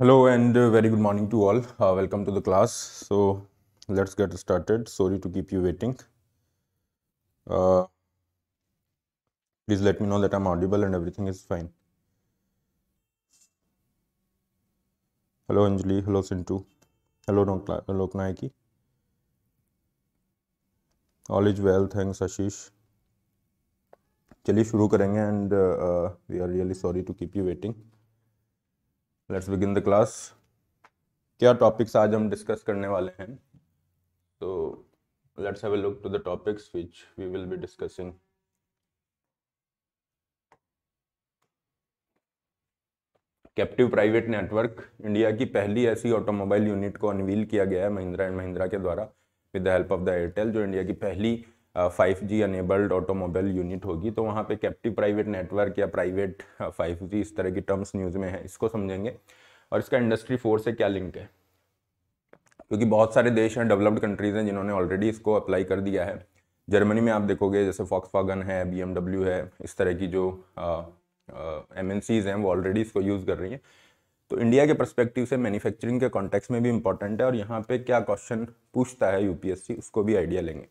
hello and uh, very good morning to all uh, welcome to the class so let's get started sorry to keep you waiting uh, please let me know that i'm audible and everything is fine hello anjali hello sintu hello loknaiki all is well thanks ashish चलिए शुरू करेंगे and uh, uh, we are really sorry to keep you waiting. Let's begin the class क्या topics आज हम discuss करने वाले हैं तो let's have a look to the topics which we will be discussing captive private network India की पहली ऐसी ऑटोमोबाइल यूनिट को अनवील किया गया है महिंद्रा एंड महिंद्रा के द्वारा with the help of the Airtel जो इंडिया की पहली five G enabled automobile unit होगी तो वहाँ पे कैप्टिव प्राइवेट नेटवर्क या प्राइवेट फाइव जी इस तरह की टर्म्स न्यूज़ में है इसको समझेंगे और इसका इंडस्ट्री फोर से क्या लिंक है क्योंकि बहुत सारे देश हैं डेवलप्ड कंट्रीज़ हैं जिन्होंने ऑलरेडी इसको अप्लाई कर दिया है जर्मनी में आप देखोगे जैसे फॉक्स है बी है इस तरह की जो एम हैं वो ऑलरेडी इसको यूज़ कर रही हैं तो इंडिया के परस्पेक्टिव से मैन्युफैक्चरिंग के कॉन्टेक्स्ट में भी इंपॉर्टेंट है और यहाँ पे क्या क्वेश्चन पूछता है यूपीएससी उसको भी आइडिया लेंगे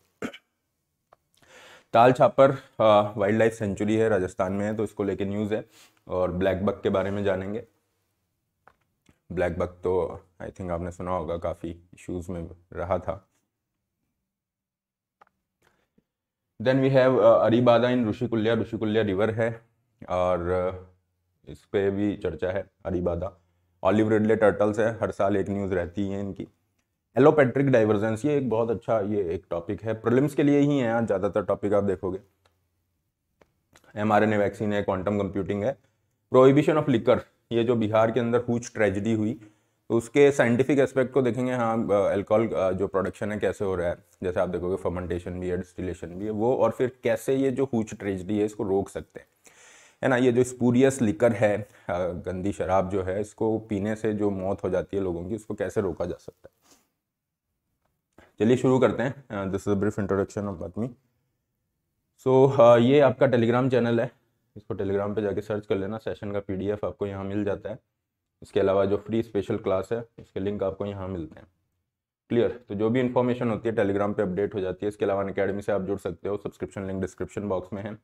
ताल छापर वाइल्ड लाइफ सेंचुरी है राजस्थान में है तो इसको लेके न्यूज़ है और ब्लैक बक के बारे में जानेंगे ब्लैक बक तो आई थिंक आपने सुना होगा काफ़ी इश्यूज़ में रहा था then we have arribada in Rushikulya Rushikulya river है और इस पर भी चर्चा है अरीबादा ऑलिव रिडले टर्टल्स है हर साल एक न्यूज़ रहती है इनकी एलोपेट्रिक डाइवर्जेंस ये एक बहुत अच्छा ये एक टॉपिक है प्रिलिम्स के लिए ही है आज ज़्यादातर टॉपिक आप देखोगे M R N A vaccine है क्वांटम कंप्यूटिंग है प्रोहिबिशन ऑफ लिकर ये जो बिहार के अंदर हुच ट्रेजिडी हुई तो उसके साइंटिफिक एस्पेक्ट को देखेंगे हाँ एल्कोहल जो प्रोडक्शन है कैसे हो रहा है जैसे आप देखोगे फर्मेंटेशन भी है डिस्टिलेशन भी है वो और फिर कैसे ये जो हुच ट्रेजिडी है इसको रोक सकते हैं है ना ये जो स्पूरियस लिकर है गंदी शराब जो है इसको पीने से जो मौत हो जाती है लोगों की उसको कैसे रोका जा सकता है चलिए शुरू करते हैं this is brief introduction of आदमी सो ये आपका टेलीग्राम चैनल है इसको टेलीग्राम पे जाके सर्च कर लेना सेशन का पीडीएफ आपको यहाँ मिल जाता है इसके अलावा जो फ्री स्पेशल क्लास है उसके लिंक आपको यहाँ मिलते हैं क्लियर तो जो भी इन्फॉर्मेशन होती है टेलीग्राम पे अपडेट हो जाती है इसके अलावा अकेडमी से आप जुड़ सकते हो सब्सक्रिप्शन लिंक डिस्क्रिप्शन बॉक्स में है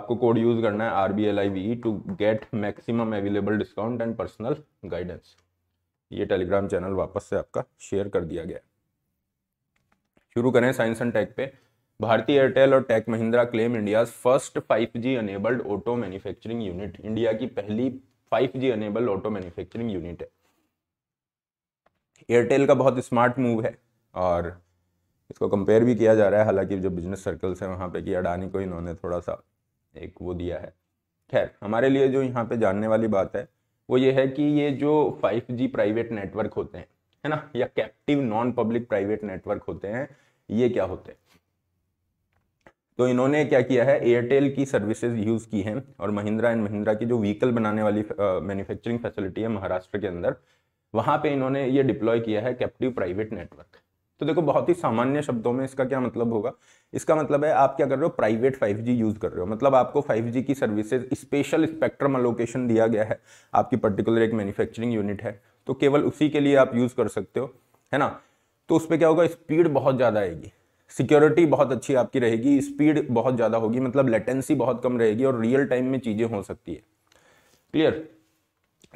आपको कोड यूज़ करना है R B L I V to get maximum available discount and personal guidance ये टेलीग्राम चैनल वापस से आपका शेयर कर दिया गया है शुरू करें साइंस एंड टेक पे भारतीय एयरटेल और tech Mahindra claim India first 5G enabled auto manufacturing unit India की पहली 5G enabled auto manufacturing unit है एयरटेल का बहुत स्मार्ट मूव है और इसको कंपेयर भी किया जा रहा है हालांकि जो बिजनेस सर्कल्स हैं वहाँ पे कि अडानी को इन्होंने थोड़ा सा एक वो दिया है खैर हमारे लिए जो यहाँ पे जानने वाली बात है वो ये है कि ये जो 5G प्राइवेट नेटवर्क होते हैं है ना या captive non public private network होते हैं ये क्या होते हैं तो इन्होंने क्या किया है एयरटेल की सर्विसेज यूज़ की हैं और महिंद्रा एंड महिंद्रा की जो व्हीकल बनाने वाली मैन्युफैक्चरिंग फैसिलिटी है महाराष्ट्र के अंदर वहां पे इन्होंने ये डिप्लॉय किया है कैप्टिव प्राइवेट नेटवर्क तो देखो बहुत ही सामान्य शब्दों में इसका क्या मतलब होगा इसका मतलब है आप क्या कर रहे हो प्राइवेट 5G यूज़ कर रहे हो मतलब आपको 5G की सर्विसेज स्पेशल स्पेक्ट्रम अलोकेशन दिया गया है आपकी पर्टिकुलर एक मैन्युफैक्चरिंग यूनिट है तो केवल उसी के लिए आप यूज़ कर सकते हो है ना तो उस पर क्या होगा स्पीड बहुत ज़्यादा आएगी सिक्योरिटी बहुत अच्छी आपकी रहेगी स्पीड बहुत ज़्यादा होगी मतलब लेटेंसी बहुत कम रहेगी और रियल टाइम में चीज़ें हो सकती है क्लियर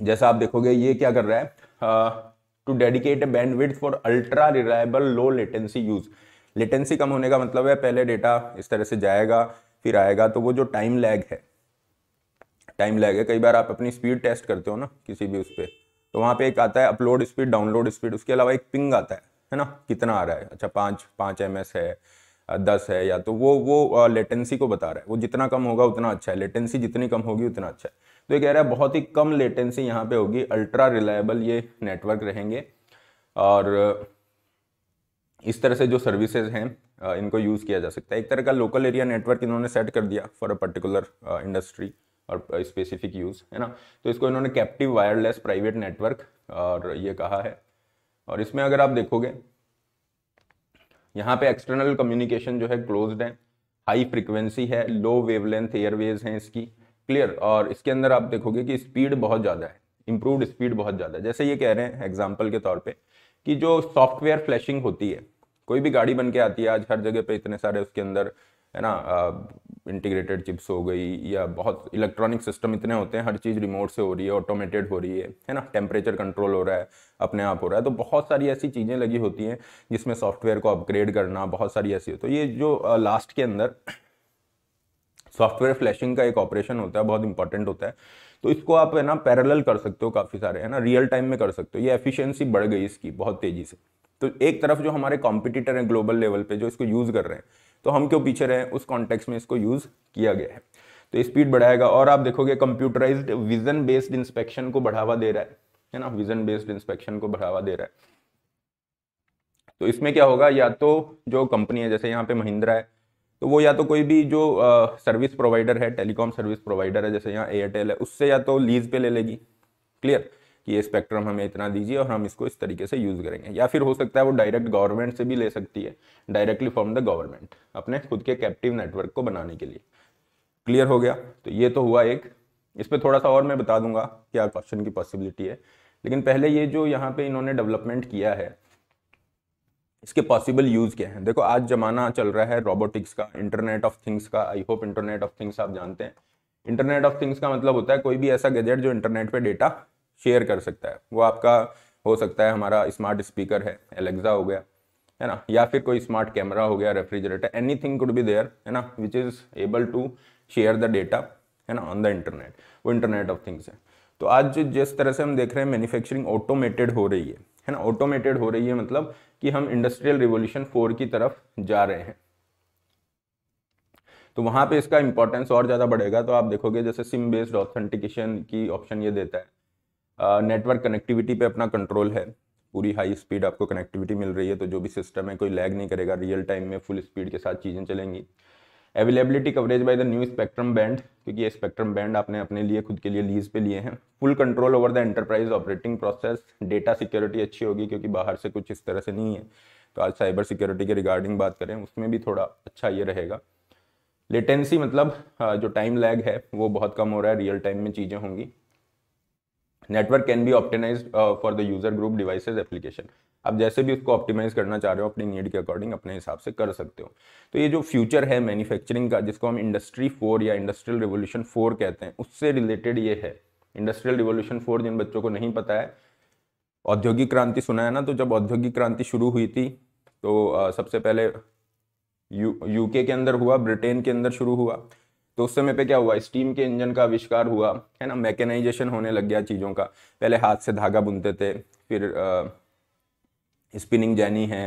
जैसा आप देखोगे ये क्या कर रहा है to dedicate a band with for ultra reliable low latency use latency कम होने का मतलब है पहले डेटा इस तरह से जाएगा फिर आएगा तो वो जो टाइम लैग है टाइम लैग है कई बार आप अपनी स्पीड टेस्ट करते हो ना किसी भी उस पर तो वहाँ पे एक आता है अपलोड स्पीड डाउनलोड स्पीड उसके अलावा एक पिंग आता है है ना कितना आ रहा है अच्छा पाँच पाँच एम है दस है या तो वो वो लेटेंसी को बता रहा है वो जितना कम होगा उतना अच्छा है लेटेंसी जितनी कम होगी उतना अच्छा है तो ये कह रहा है बहुत ही कम लेटेंसी यहाँ पे होगी अल्ट्रा रिलायबल ये नेटवर्क रहेंगे और इस तरह से जो सर्विसेज हैं इनको यूज़ किया जा सकता है एक तरह का लोकल एरिया नेटवर्क इन्होंने सेट कर दिया फॉर अ पर्टिकुलर इंडस्ट्री और स्पेसिफिक यूज़ है ना तो इसको इन्होंने कैप्टिव वायरलेस प्राइवेट नेटवर्क और ये कहा है और इसमें अगर आप देखोगे यहाँ पे एक्सटर्नल कम्युनिकेशन जो है क्लोज्ड है हाई फ्रिक्वेंसी है लो वेवलेंथ एयरवेज हैं इसकी क्लियर और इसके अंदर आप देखोगे कि स्पीड बहुत ज़्यादा है इंप्रूव स्पीड बहुत ज़्यादा है जैसे ये कह रहे हैं एग्जाम्पल के तौर पर कि जो सॉफ्टवेयर फ्लैशिंग होती है कोई भी गाड़ी बन के आती है आज हर जगह पे इतने सारे उसके अंदर है ना इंटीग्रेटेड चिप्स हो गई या बहुत इलेक्ट्रॉनिक सिस्टम इतने होते हैं हर चीज़ रिमोट से हो रही है ऑटोमेटेड हो रही है है ना टेम्परेचर कंट्रोल हो रहा है अपने आप हो रहा है तो बहुत सारी ऐसी चीज़ें लगी होती हैं जिसमें सॉफ्टवेयर को अपग्रेड करना बहुत सारी ऐसी तो ये जो लास्ट के अंदर सॉफ्टवेयर फ्लैशिंग का एक ऑपरेशन होता है बहुत इंपॉर्टेंट होता है तो इसको आप है ना पैरेलल कर सकते हो काफ़ी सारे है ना रियल टाइम में कर सकते हो ये एफिशिएंसी बढ़ गई इसकी बहुत तेज़ी से तो एक तरफ जो हमारे कॉम्पिटिटर हैं ग्लोबल लेवल पे जो इसको यूज़ कर रहे हैं तो हम क्यों पीछे रहे उस कॉन्टेक्स्ट में इसको यूज़ किया गया है तो स्पीड बढ़ाएगा और आप देखोगे कंप्यूटराइज्ड विजन बेस्ड इंस्पेक्शन को बढ़ावा दे रहा है है ना विजन बेस्ड इंस्पेक्शन को बढ़ावा दे रहा है तो इसमें क्या होगा या तो जो कंपनी है जैसे यहाँ पे महिंद्रा है तो वो या तो कोई भी जो सर्विस प्रोवाइडर है टेलीकॉम सर्विस प्रोवाइडर है जैसे यहाँ एयरटेल है उससे या तो लीज पे ले लेगी क्लियर कि ये स्पेक्ट्रम हमें इतना दीजिए और हम इसको इस तरीके से यूज़ करेंगे या फिर हो सकता है वो डायरेक्ट गवर्नमेंट से भी ले सकती है डायरेक्टली फ्रॉम द गवर्नमेंट अपने खुद के कैप्टिव नेटवर्क को बनाने के लिए क्लियर हो गया तो ये तो हुआ एक इस पर थोड़ा सा और मैं बता दूंगा क्या क्वेश्चन की पॉसिबिलिटी है लेकिन पहले ये जो यहाँ पे इन्होंने डेवलपमेंट किया है इसके पॉसिबल यूज़ क्या हैं देखो आज ज़माना चल रहा है रोबोटिक्स का इंटरनेट ऑफ थिंग्स का I hope internet of things आप जानते हैं इंटरनेट ऑफ थिंग्स का मतलब होता है कोई भी ऐसा गैजेट जो इंटरनेट पे डेटा शेयर कर सकता है वो आपका हो सकता है हमारा स्मार्ट स्पीकर है एलेक्सा हो गया है ना या फिर कोई स्मार्ट कैमरा हो गया refrigerator anything could be there है ना which is able to share the data है ना ऑन द इंटरनेट वो इंटरनेट ऑफ थिंग्स है तो आज जिस तरह से हम देख रहे हैं मैन्युफैक्चरिंग ऑटोमेटेड हो रही है है ना ऑटोमेटेड हो रही है मतलब कि हम इंडस्ट्रियल रिवोल्यूशन फोर की तरफ जा रहे हैं तो वहां पे इसका इंपॉर्टेंस और ज़्यादा बढ़ेगा तो आप देखोगे जैसे सिम बेस्ड ऑथेंटिकेशन की ऑप्शन ये देता है नेटवर्क कनेक्टिविटी पे अपना कंट्रोल है पूरी हाई स्पीड आपको कनेक्टिविटी मिल रही है तो जो भी सिस्टम है कोई लैग नहीं करेगा रियल टाइम में फुल स्पीड के साथ चीज़ें चलेंगी availability coverage by the new spectrum band क्योंकि ये स्पेक्ट्रम बैंड आपने अपने लिए खुद के लिए लीज पे लिए हैं full control over the enterprise operating process data security अच्छी होगी क्योंकि बाहर से कुछ इस तरह से नहीं है तो आज साइबर सिक्योरिटी के रिगार्डिंग बात करें उसमें भी थोड़ा अच्छा ये रहेगा लेटेंसी मतलब जो टाइम लैग है वो बहुत कम हो रहा है रियल टाइम में चीज़ें होंगी network can be optimise for the user group devices application आप जैसे भी उसको ऑप्टिमाइज करना चाह रहे हो अपनी नीड के अकॉर्डिंग अपने हिसाब से कर सकते हो तो ये जो फ्यूचर है मैन्युफैक्चरिंग का जिसको हम इंडस्ट्री फोर या इंडस्ट्रियल रिवोल्यूशन फोर कहते हैं उससे रिलेटेड ये है इंडस्ट्रियल रिवोल्यूशन फोर जिन बच्चों को नहीं पता है औद्योगिक क्रांति सुना है ना तो जब औद्योगिक क्रांति शुरू हुई थी तो uh, सबसे पहले यू यूके के अंदर हुआ ब्रिटेन के अंदर शुरू हुआ तो उस समय पे क्या हुआ स्टीम के इंजन का आविष्कार हुआ है ना मैकेनाइजेशन होने लग गया चीज़ों का पहले हाथ से धागा बुनते थे फिर स्पिनिंग जैनी है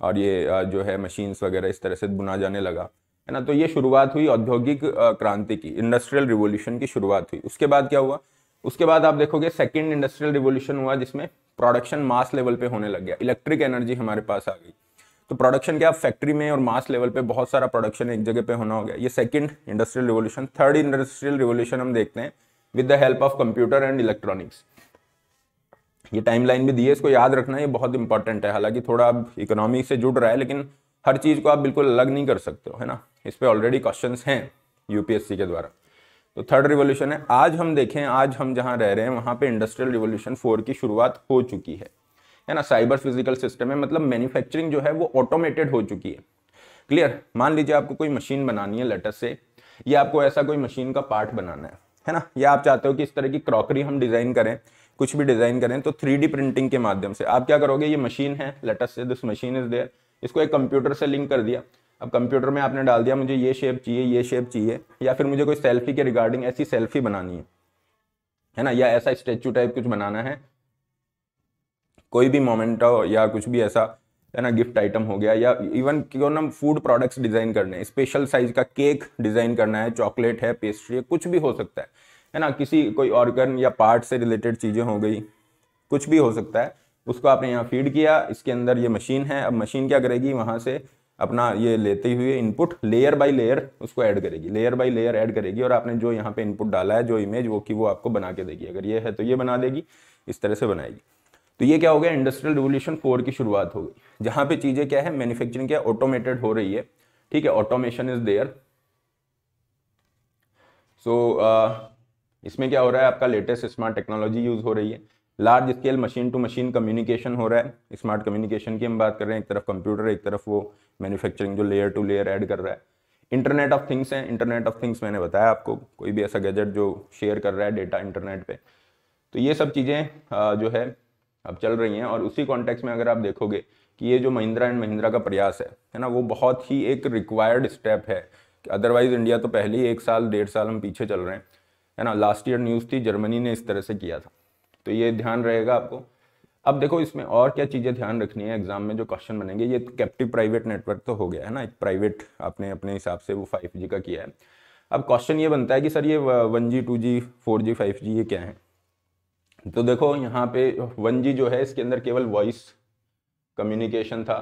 और ये आ, जो है मशीन्स वगैरह इस तरह से बुना जाने लगा है ना तो ये शुरुआत हुई औद्योगिक क्रांति की इंडस्ट्रियल रिवोल्यूशन की शुरुआत हुई उसके बाद क्या हुआ उसके बाद आप देखोगे सेकेंड इंडस्ट्रियल रिवोल्यूशन हुआ जिसमें प्रोडक्शन मास लेवल पे होने लग गया इलेक्ट्रिक एनर्जी हमारे पास आ गई तो प्रोडक्शन क्या फैक्ट्री में और मास लेवल पे बहुत सारा प्रोडक्शन एक जगह पे होना हो गया ये second industrial revolution third industrial revolution हम देखते हैं with the help of computer and electronics ये टाइमलाइन भी दी है इसको याद रखना ये बहुत इंपॉर्टेंट है हालांकि थोड़ा अब इकोनॉमी से जुड़ रहा है लेकिन हर चीज़ को आप बिल्कुल अलग नहीं कर सकते हो है ना इस पर ऑलरेडी क्वेश्चन हैं यूपीएससी के द्वारा तो थर्ड रिवोल्यूशन है आज हम देखें आज हम जहाँ रह रहे हैं वहाँ पे इंडस्ट्रियल रिवोल्यूशन फोर की शुरुआत हो चुकी है है ना साइबर फिजिकल सिस्टम है मतलब मैन्युफैक्चरिंग जो है वो ऑटोमेटेड हो चुकी है क्लियर मान लीजिए आपको कोई मशीन बनानी है लेटर से या आपको ऐसा कोई मशीन का पार्ट बनाना है है ना या आप चाहते हो कि इस तरह की क्रॉकरी हम डिज़ाइन करें कुछ भी डिज़ाइन करें तो थ्री प्रिंटिंग के माध्यम से आप क्या करोगे ये मशीन है let's say this machine is there इसको एक कंप्यूटर से लिंक कर दिया अब कंप्यूटर में आपने डाल दिया मुझे ये शेप चाहिए ये शेप चाहिए या फिर मुझे कोई सेल्फी के रिगार्डिंग ऐसी सेल्फी बनानी है है ना या ऐसा स्टेचू टाइप कुछ बनाना है कोई भी मोमेंटो या कुछ भी ऐसा है ना गिफ्ट आइटम हो गया या इवन क्यों ना फूड प्रोडक्ट्स डिज़ाइन करने हैं स्पेशल साइज का केक डिज़ाइन करना है चॉकलेट है पेस्ट्री है कुछ भी हो सकता है है ना किसी कोई ऑर्गन या पार्ट से रिलेटेड चीज़ें हो गई कुछ भी हो सकता है उसको आपने यहाँ फीड किया इसके अंदर ये मशीन है अब मशीन क्या करेगी वहाँ से अपना ये लेते हुए इनपुट लेयर बाय लेयर उसको ऐड करेगी लेयर बाय लेयर ऐड करेगी और आपने जो यहाँ पे इनपुट डाला है जो इमेज वो कि वो आपको बना के देगी अगर ये है तो ये बना देगी इस तरह से बनाएगी तो ये क्या हो गया इंडस्ट्रियल रिवोल्यूशन फोर की शुरुआत हो गई जहां पे चीज़ें क्या है मैन्युफैक्चरिंग क्या ऑटोमेटेड हो रही है ठीक है ऑटोमेशन इज देयर सो इसमें क्या हो रहा है आपका लेटेस्ट स्मार्ट टेक्नोलॉजी यूज़ हो रही है large scale machine to machine communication हो रहा है स्मार्ट कम्युनिकेशन की हम बात कर रहे हैं एक तरफ कंप्यूटर एक तरफ वो मैन्युफैक्चरिंग जो लेयर टू लेयर ऐड कर रहा है इंटरनेट ऑफ थिंग्स है इंटरनेट ऑफ थिंग्स मैंने बताया आपको कोई भी ऐसा गैजेट जो शेयर कर रहा है डेटा इंटरनेट पे तो ये सब चीज़ें uh, जो है अब चल रही हैं और उसी कॉन्टेक्स में अगर आप देखोगे कि ये जो महिंद्रा एंड महिंद्रा का प्रयास है है ना वो बहुत ही एक रिक्वायर्ड स्टेप है अदरवाइज़ इंडिया तो पहले ही एक साल डेढ़ साल हम पीछे चल रहे हैं है ना लास्ट ईयर न्यूज़ थी जर्मनी ने इस तरह से किया था तो ये ध्यान रहेगा आपको अब देखो इसमें और क्या चीज़ें ध्यान रखनी है एग्जाम में जो क्वेश्चन बनेंगे ये कैप्टिव प्राइवेट नेटवर्क तो हो गया है ना एक प्राइवेट आपने अपने हिसाब से वो फाइव का किया है अब क्वेश्चन ये बनता है कि सर ये one G two G four G five G ये क्या है तो देखो यहाँ पे वन जी जो है इसके अंदर केवल वॉइस कम्युनिकेशन था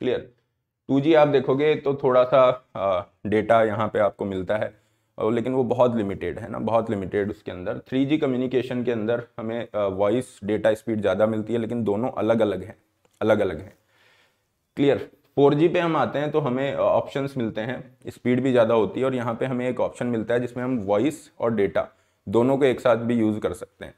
क्लियर टू जी आप देखोगे तो थोड़ा सा डेटा यहाँ पे आपको मिलता है और लेकिन वो बहुत लिमिटेड है ना बहुत लिमिटेड उसके अंदर थ्री जी कम्युनिकेशन के अंदर हमें वॉइस डेटा स्पीड ज़्यादा मिलती है लेकिन दोनों अलग अलग हैं अलग अलग हैं क्लियर फोर जी पे हम आते हैं तो हमें ऑप्शंस मिलते हैं स्पीड भी ज़्यादा होती है और यहाँ पे हमें एक ऑप्शन मिलता है जिसमें हम वॉइस और डेटा दोनों को एक साथ भी यूज़ कर सकते हैं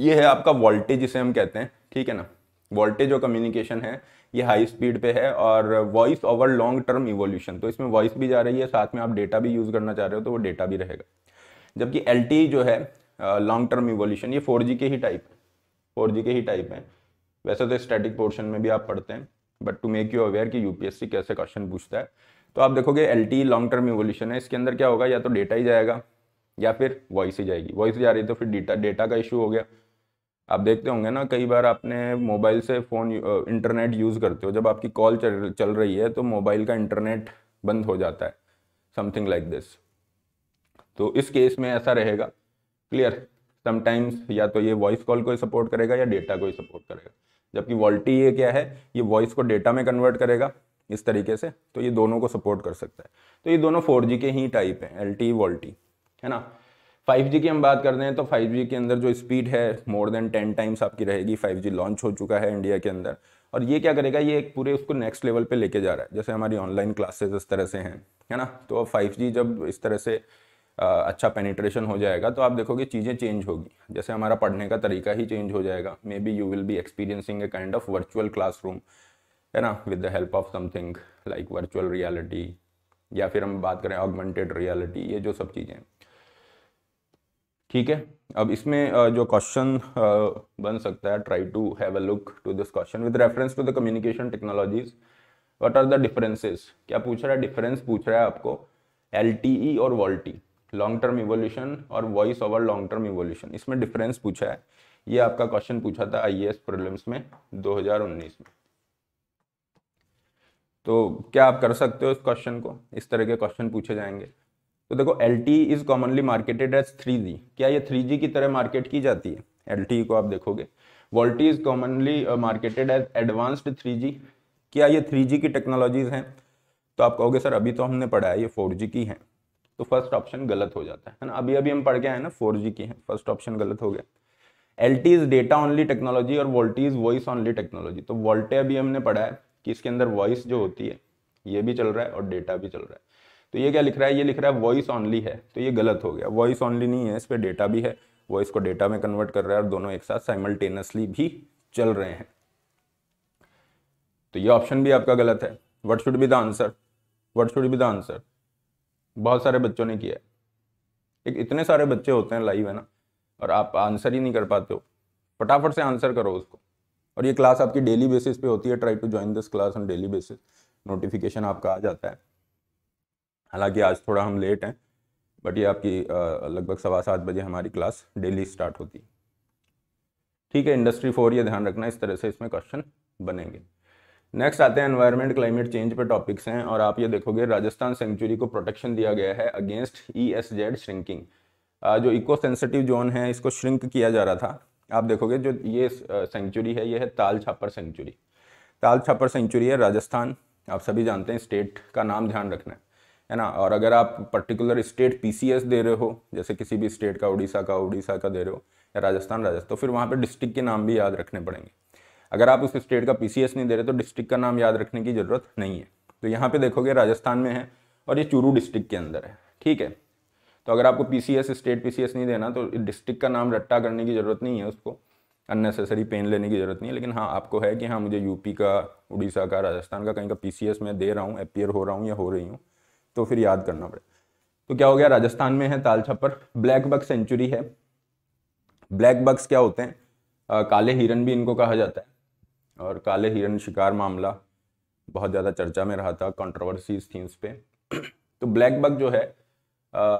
ये है आपका वोल्टेज जिसे हम कहते हैं ठीक है ना वोल्टेज और कम्युनिकेशन है ये हाई स्पीड पे है और voice over long term evolution तो इसमें वॉइस भी जा रही है साथ में आप डेटा भी यूज़ करना चाह रहे हो तो वो डेटा भी रहेगा जबकि एल e जो है लॉन्ग टर्म इवोल्यूशन ये फोर के ही टाइप है फोर के ही टाइप है वैसे तो स्टैटिक पोर्शन में भी आप पढ़ते हैं but to make you aware कि यूपीएससी कैसे क्वेश्चन पूछता है तो आप देखोगे एल लॉन्ग टर्म इवोल्यूशन है इसके अंदर क्या होगा या तो डेटा ही जाएगा या फिर वॉइस ही जाएगी वॉइस जा रही तो फिर डेटा डेटा का इशू हो गया आप देखते होंगे ना कई बार आपने मोबाइल से फ़ोन इंटरनेट यूज़ करते हो जब आपकी कॉल चल चल रही है तो मोबाइल का इंटरनेट बंद हो जाता है समथिंग लाइक दिस तो इस केस में ऐसा रहेगा क्लियर समटाइम्स या तो ये वॉइस कॉल को ही सपोर्ट करेगा या डेटा को ही सपोर्ट करेगा जबकि वॉल्टी ये क्या है ये वॉइस को डेटा में कन्वर्ट करेगा इस तरीके से तो ये दोनों को सपोर्ट कर सकता है तो ये दोनों फोर के ही टाइप हैं एल टी वॉल्टी है ना 5G की हम बात कर रहे हैं तो 5G के अंदर जो स्पीड है मोर देन टेन टाइम्स आपकी रहेगी 5G लॉन्च हो चुका है इंडिया के अंदर और ये क्या करेगा ये एक पूरे उसको नेक्स्ट लेवल पे लेके जा रहा है जैसे हमारी ऑनलाइन क्लासेस इस तरह से हैं है ना तो अब जी जब इस तरह से आ, अच्छा पेनिट्रेशन हो जाएगा तो आप देखोगे चीज़ें चेंज होगी जैसे हमारा पढ़ने का तरीका ही चेंज हो जाएगा maybe you will be experiencing a kind of virtual room है ना with the help of something like virtual reality या फिर हम बात करें ऑगमेंटेड रियलिटी ये जो सब चीज़ें ठीक है अब इसमें जो क्वेश्चन बन सकता है try to have a look to this question with reference to the communication technologies what are the differences क्या पूछ रहा है डिफरेंस पूछ रहा है आपको एल e और वॉल्टी लॉन्ग टर्म इवोल्यूशन और voice over long term evolution इसमें डिफरेंस पूछा है ये आपका क्वेश्चन पूछा था आई एस प्रॉब्लम्स में 2019 में तो क्या आप कर सकते हो इस क्वेश्चन को इस तरह के क्वेश्चन पूछे जाएंगे तो देखो L T is commonly marketed as three G क्या ये थ्री जी की तरह मार्केट की जाती है एल टी को आप देखोगे VoLTE is commonly marketed as advanced three G क्या ये थ्री जी की टेक्नोलॉजीज हैं तो आप कहोगे सर अभी तो हमने पढ़ा है ये फोर जी की है तो फर्स्ट ऑप्शन गलत हो जाता है ना अभी अभी हम पढ़ के आए ना फोर जी की है फर्स्ट ऑप्शन गलत हो गया L T is data only technology और VoLTE is voice only technology तो वोल्टे अभी हमने पढ़ा है कि इसके अंदर वॉइस जो होती है ये भी चल रहा है और डेटा भी चल रहा है तो ये क्या लिख रहा है ये लिख रहा है वॉइस ऑनली है तो ये गलत हो गया वॉइस ऑनली नहीं है इस पर डेटा भी है वॉइस को डेटा में कन्वर्ट कर रहा है और दोनों एक साथ साइमल्टेनियसली भी चल रहे हैं तो ये ऑप्शन भी आपका गलत है what should be the answer what should be the answer बहुत सारे बच्चों ने किया है एक इतने सारे बच्चे होते हैं लाइव है ना और आप आंसर ही नहीं कर पाते हो फटाफट से आंसर करो उसको और ये क्लास आपकी डेली बेसिस पे होती है try to join this class on daily basis notification आपका आ जाता है हालांकि आज थोड़ा हम लेट हैं बट ये आपकी लगभग सवा सात बजे हमारी क्लास डेली स्टार्ट होती है ठीक है इंडस्ट्री फोर ये ध्यान रखना इस तरह से इसमें क्वेश्चन बनेंगे नेक्स्ट आते हैं एनवायरनमेंट क्लाइमेट चेंज पे टॉपिक्स हैं और आप ये देखोगे राजस्थान सेंचुरी को प्रोटेक्शन दिया गया है against E S Z shrinking जो इको सेंसिटिव जोन है इसको श्रिंक किया जा रहा था आप देखोगे जो ये सेंचुरी है ये है ताल छापर सेंचुरी ताल छापर सेंचुरी है राजस्थान आप सभी जानते हैं स्टेट का नाम ध्यान रखना है है ना और अगर आप पर्टिकुलर स्टेट पीसीएस दे रहे हो जैसे किसी भी स्टेट का उड़ीसा का उड़ीसा का दे रहे हो या राजस्थान राजस्थान तो फिर वहाँ पर डिस्ट्रिक्ट के नाम भी याद रखने पड़ेंगे अगर आप उस स्टेट का पीसीएस नहीं दे रहे तो डिस्ट्रिक्ट का नाम याद रखने की ज़रूरत नहीं है तो यहाँ पे देखोगे राजस्थान में है और ये चूरू डिस्ट्रिक्ट के अंदर है ठीक है तो अगर आपको पी स्टेट पी नहीं देना तो डिस्ट्रिक्ट का नाम रट्टा करने की ज़रूरत नहीं है उसको अननेसेसरी पेन लेने की ज़रूरत नहीं है लेकिन हाँ आपको है कि हाँ मुझे यूपी का उड़ीसा का राजस्थान का कहीं का पीसीएस मैं दे रहा हूँ अपियर हो रहा हूँ या हो रही हूँ तो फिर याद करना पड़े तो क्या हो गया राजस्थान में है Tal Chhapar blackbuck sanctuary है ब्लैक बक्स क्या होते हैं आ, काले हिरन भी इनको कहा जाता है और काले हिरन शिकार मामला बहुत ज़्यादा चर्चा में रहा था कंट्रोवर्सीज थी उस पर तो ब्लैक बक जो है आ,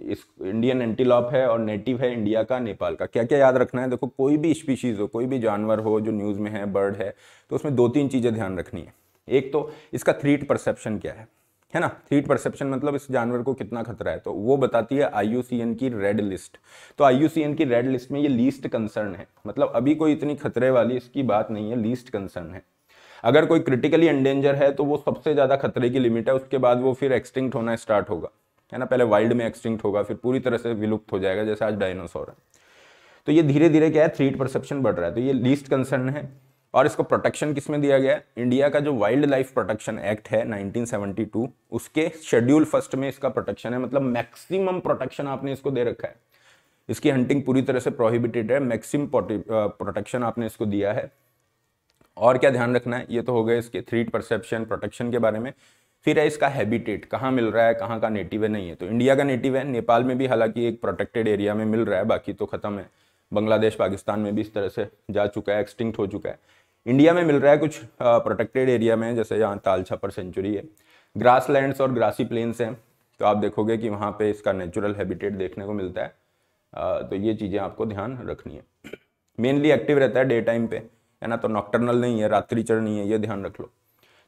इस इंडियन एंटीलॉप है और नेटिव है इंडिया का नेपाल का क्या क्या याद रखना है देखो कोई भी स्पीशीज़ हो कोई भी जानवर हो जो न्यूज़ में है बर्ड है तो उसमें दो तीन चीज़ें ध्यान रखनी है एक तो इसका थ्रीट परसेप्शन क्या है है ना थ्रीट परसेप्शन मतलब इस जानवर को कितना खतरा है तो वो बताती है आईयूसीएन की रेड लिस्ट तो आईयूसीएन की रेड लिस्ट में ये लीस्ट कंसर्न है मतलब अभी कोई इतनी खतरे वाली इसकी बात नहीं है लीस्ट कंसर्न है अगर कोई क्रिटिकली एंडेंजर है तो वो सबसे ज़्यादा खतरे की लिमिट है उसके बाद वो फिर एक्सटिंक्ट होना स्टार्ट होगा है ना पहले वाइल्ड में एक्सटिंक्ट होगा फिर पूरी तरह से विलुप्त हो जाएगा जैसे आज डायनासोर है तो ये धीरे धीरे क्या है थ्रीट परसेप्शन बढ़ रहा है तो ये लीस्ट कंसर्न है और इसको प्रोटेक्शन किस में दिया गया है इंडिया का जो वाइल्ड लाइफ प्रोटेक्शन एक्ट है 1972 उसके शेड्यूल फर्स्ट में इसका प्रोटेक्शन है मतलब मैक्सिमम प्रोटेक्शन आपने इसको दे रखा है इसकी हंटिंग पूरी तरह से प्रोहिबिटेड है मैक्सिम प्रोटेक्शन आपने इसको दिया है और क्या ध्यान रखना है ये तो हो गया इसके थ्री परसेप्शन प्रोटेक्शन के बारे में फिर है इसका हैबिटेट कहाँ मिल रहा है कहाँ का नेटिव है नहीं है तो इंडिया का नेटिव है नेपाल में भी हालांकि एक प्रोटेक्टेड एरिया में मिल रहा है बाकी तो खत्म है बांग्लादेश पाकिस्तान में भी इस तरह से जा चुका है एक्सटिंक्ट हो चुका है इंडिया में मिल रहा है कुछ प्रोटेक्टेड एरिया में जैसे यहाँ ताल छापर सेंचुरी है ग्रास लैंड्स और ग्रासी प्लेन्स हैं तो आप देखोगे कि वहाँ पे इसका नेचुरल हैबिटेट देखने को मिलता है आ, तो ये चीज़ें आपको ध्यान रखनी है मेनली एक्टिव रहता है डे टाइम पे है ना तो नॉक्टर्नल नहीं है रात्रिचर नहीं है ये ध्यान रख लो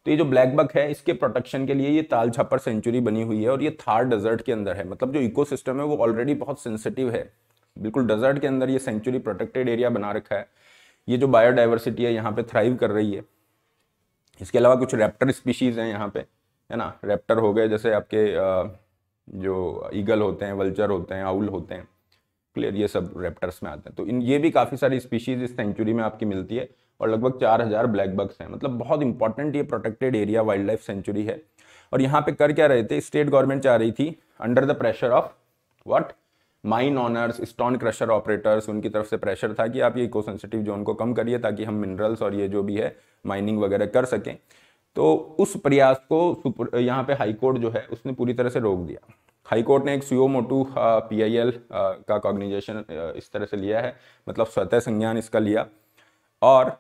तो ये जो ब्लैक बक है इसके प्रोटेक्शन के लिए ये ताल छापर सेंचुरी बनी हुई है और ये थार डेजर्ट के अंदर है मतलब जो इकोसिस्टम है वो ऑलरेडी बहुत सेंसिटिव है बिल्कुल डेजर्ट के अंदर ये सेंचुरी प्रोटेक्टेड एरिया बना रखा है ये जो बायोडाइवर्सिटी है यहाँ पे थ्राइव कर रही है इसके अलावा कुछ रैप्टर स्पीशीज़ हैं यहाँ पे है ना रैप्टर हो गए जैसे आपके जो ईगल होते हैं वल्चर होते हैं आउल होते हैं क्लियर ये सब रैप्टर्स में आते हैं तो इन ये भी काफ़ी सारी स्पीशीज़ इस सेंचुरी में आपकी मिलती है और लगभग चार हज़ार ब्लैक बग्स हैं मतलब बहुत इंपॉर्टेंट ये protected area wildlife sanctuary है और यहाँ पे कर क्या रहे थे स्टेट गवर्नमेंट चाह रही थी under the pressure of what mine owners stone crusher operators उनकी तरफ से प्रेशर था कि आप ये इको सेंसिटिव जोन को कम करिए ताकि हम मिनरल्स और ये जो भी है माइनिंग वगैरह कर सकें तो उस प्रयास को यहाँ पे हाई कोर्ट जो है उसने पूरी तरह से रोक दिया हाई कोर्ट ने एक suo motu P I L का कॉग्निजेशन हाँ, इस तरह से लिया है मतलब स्वतः संज्ञान इसका लिया और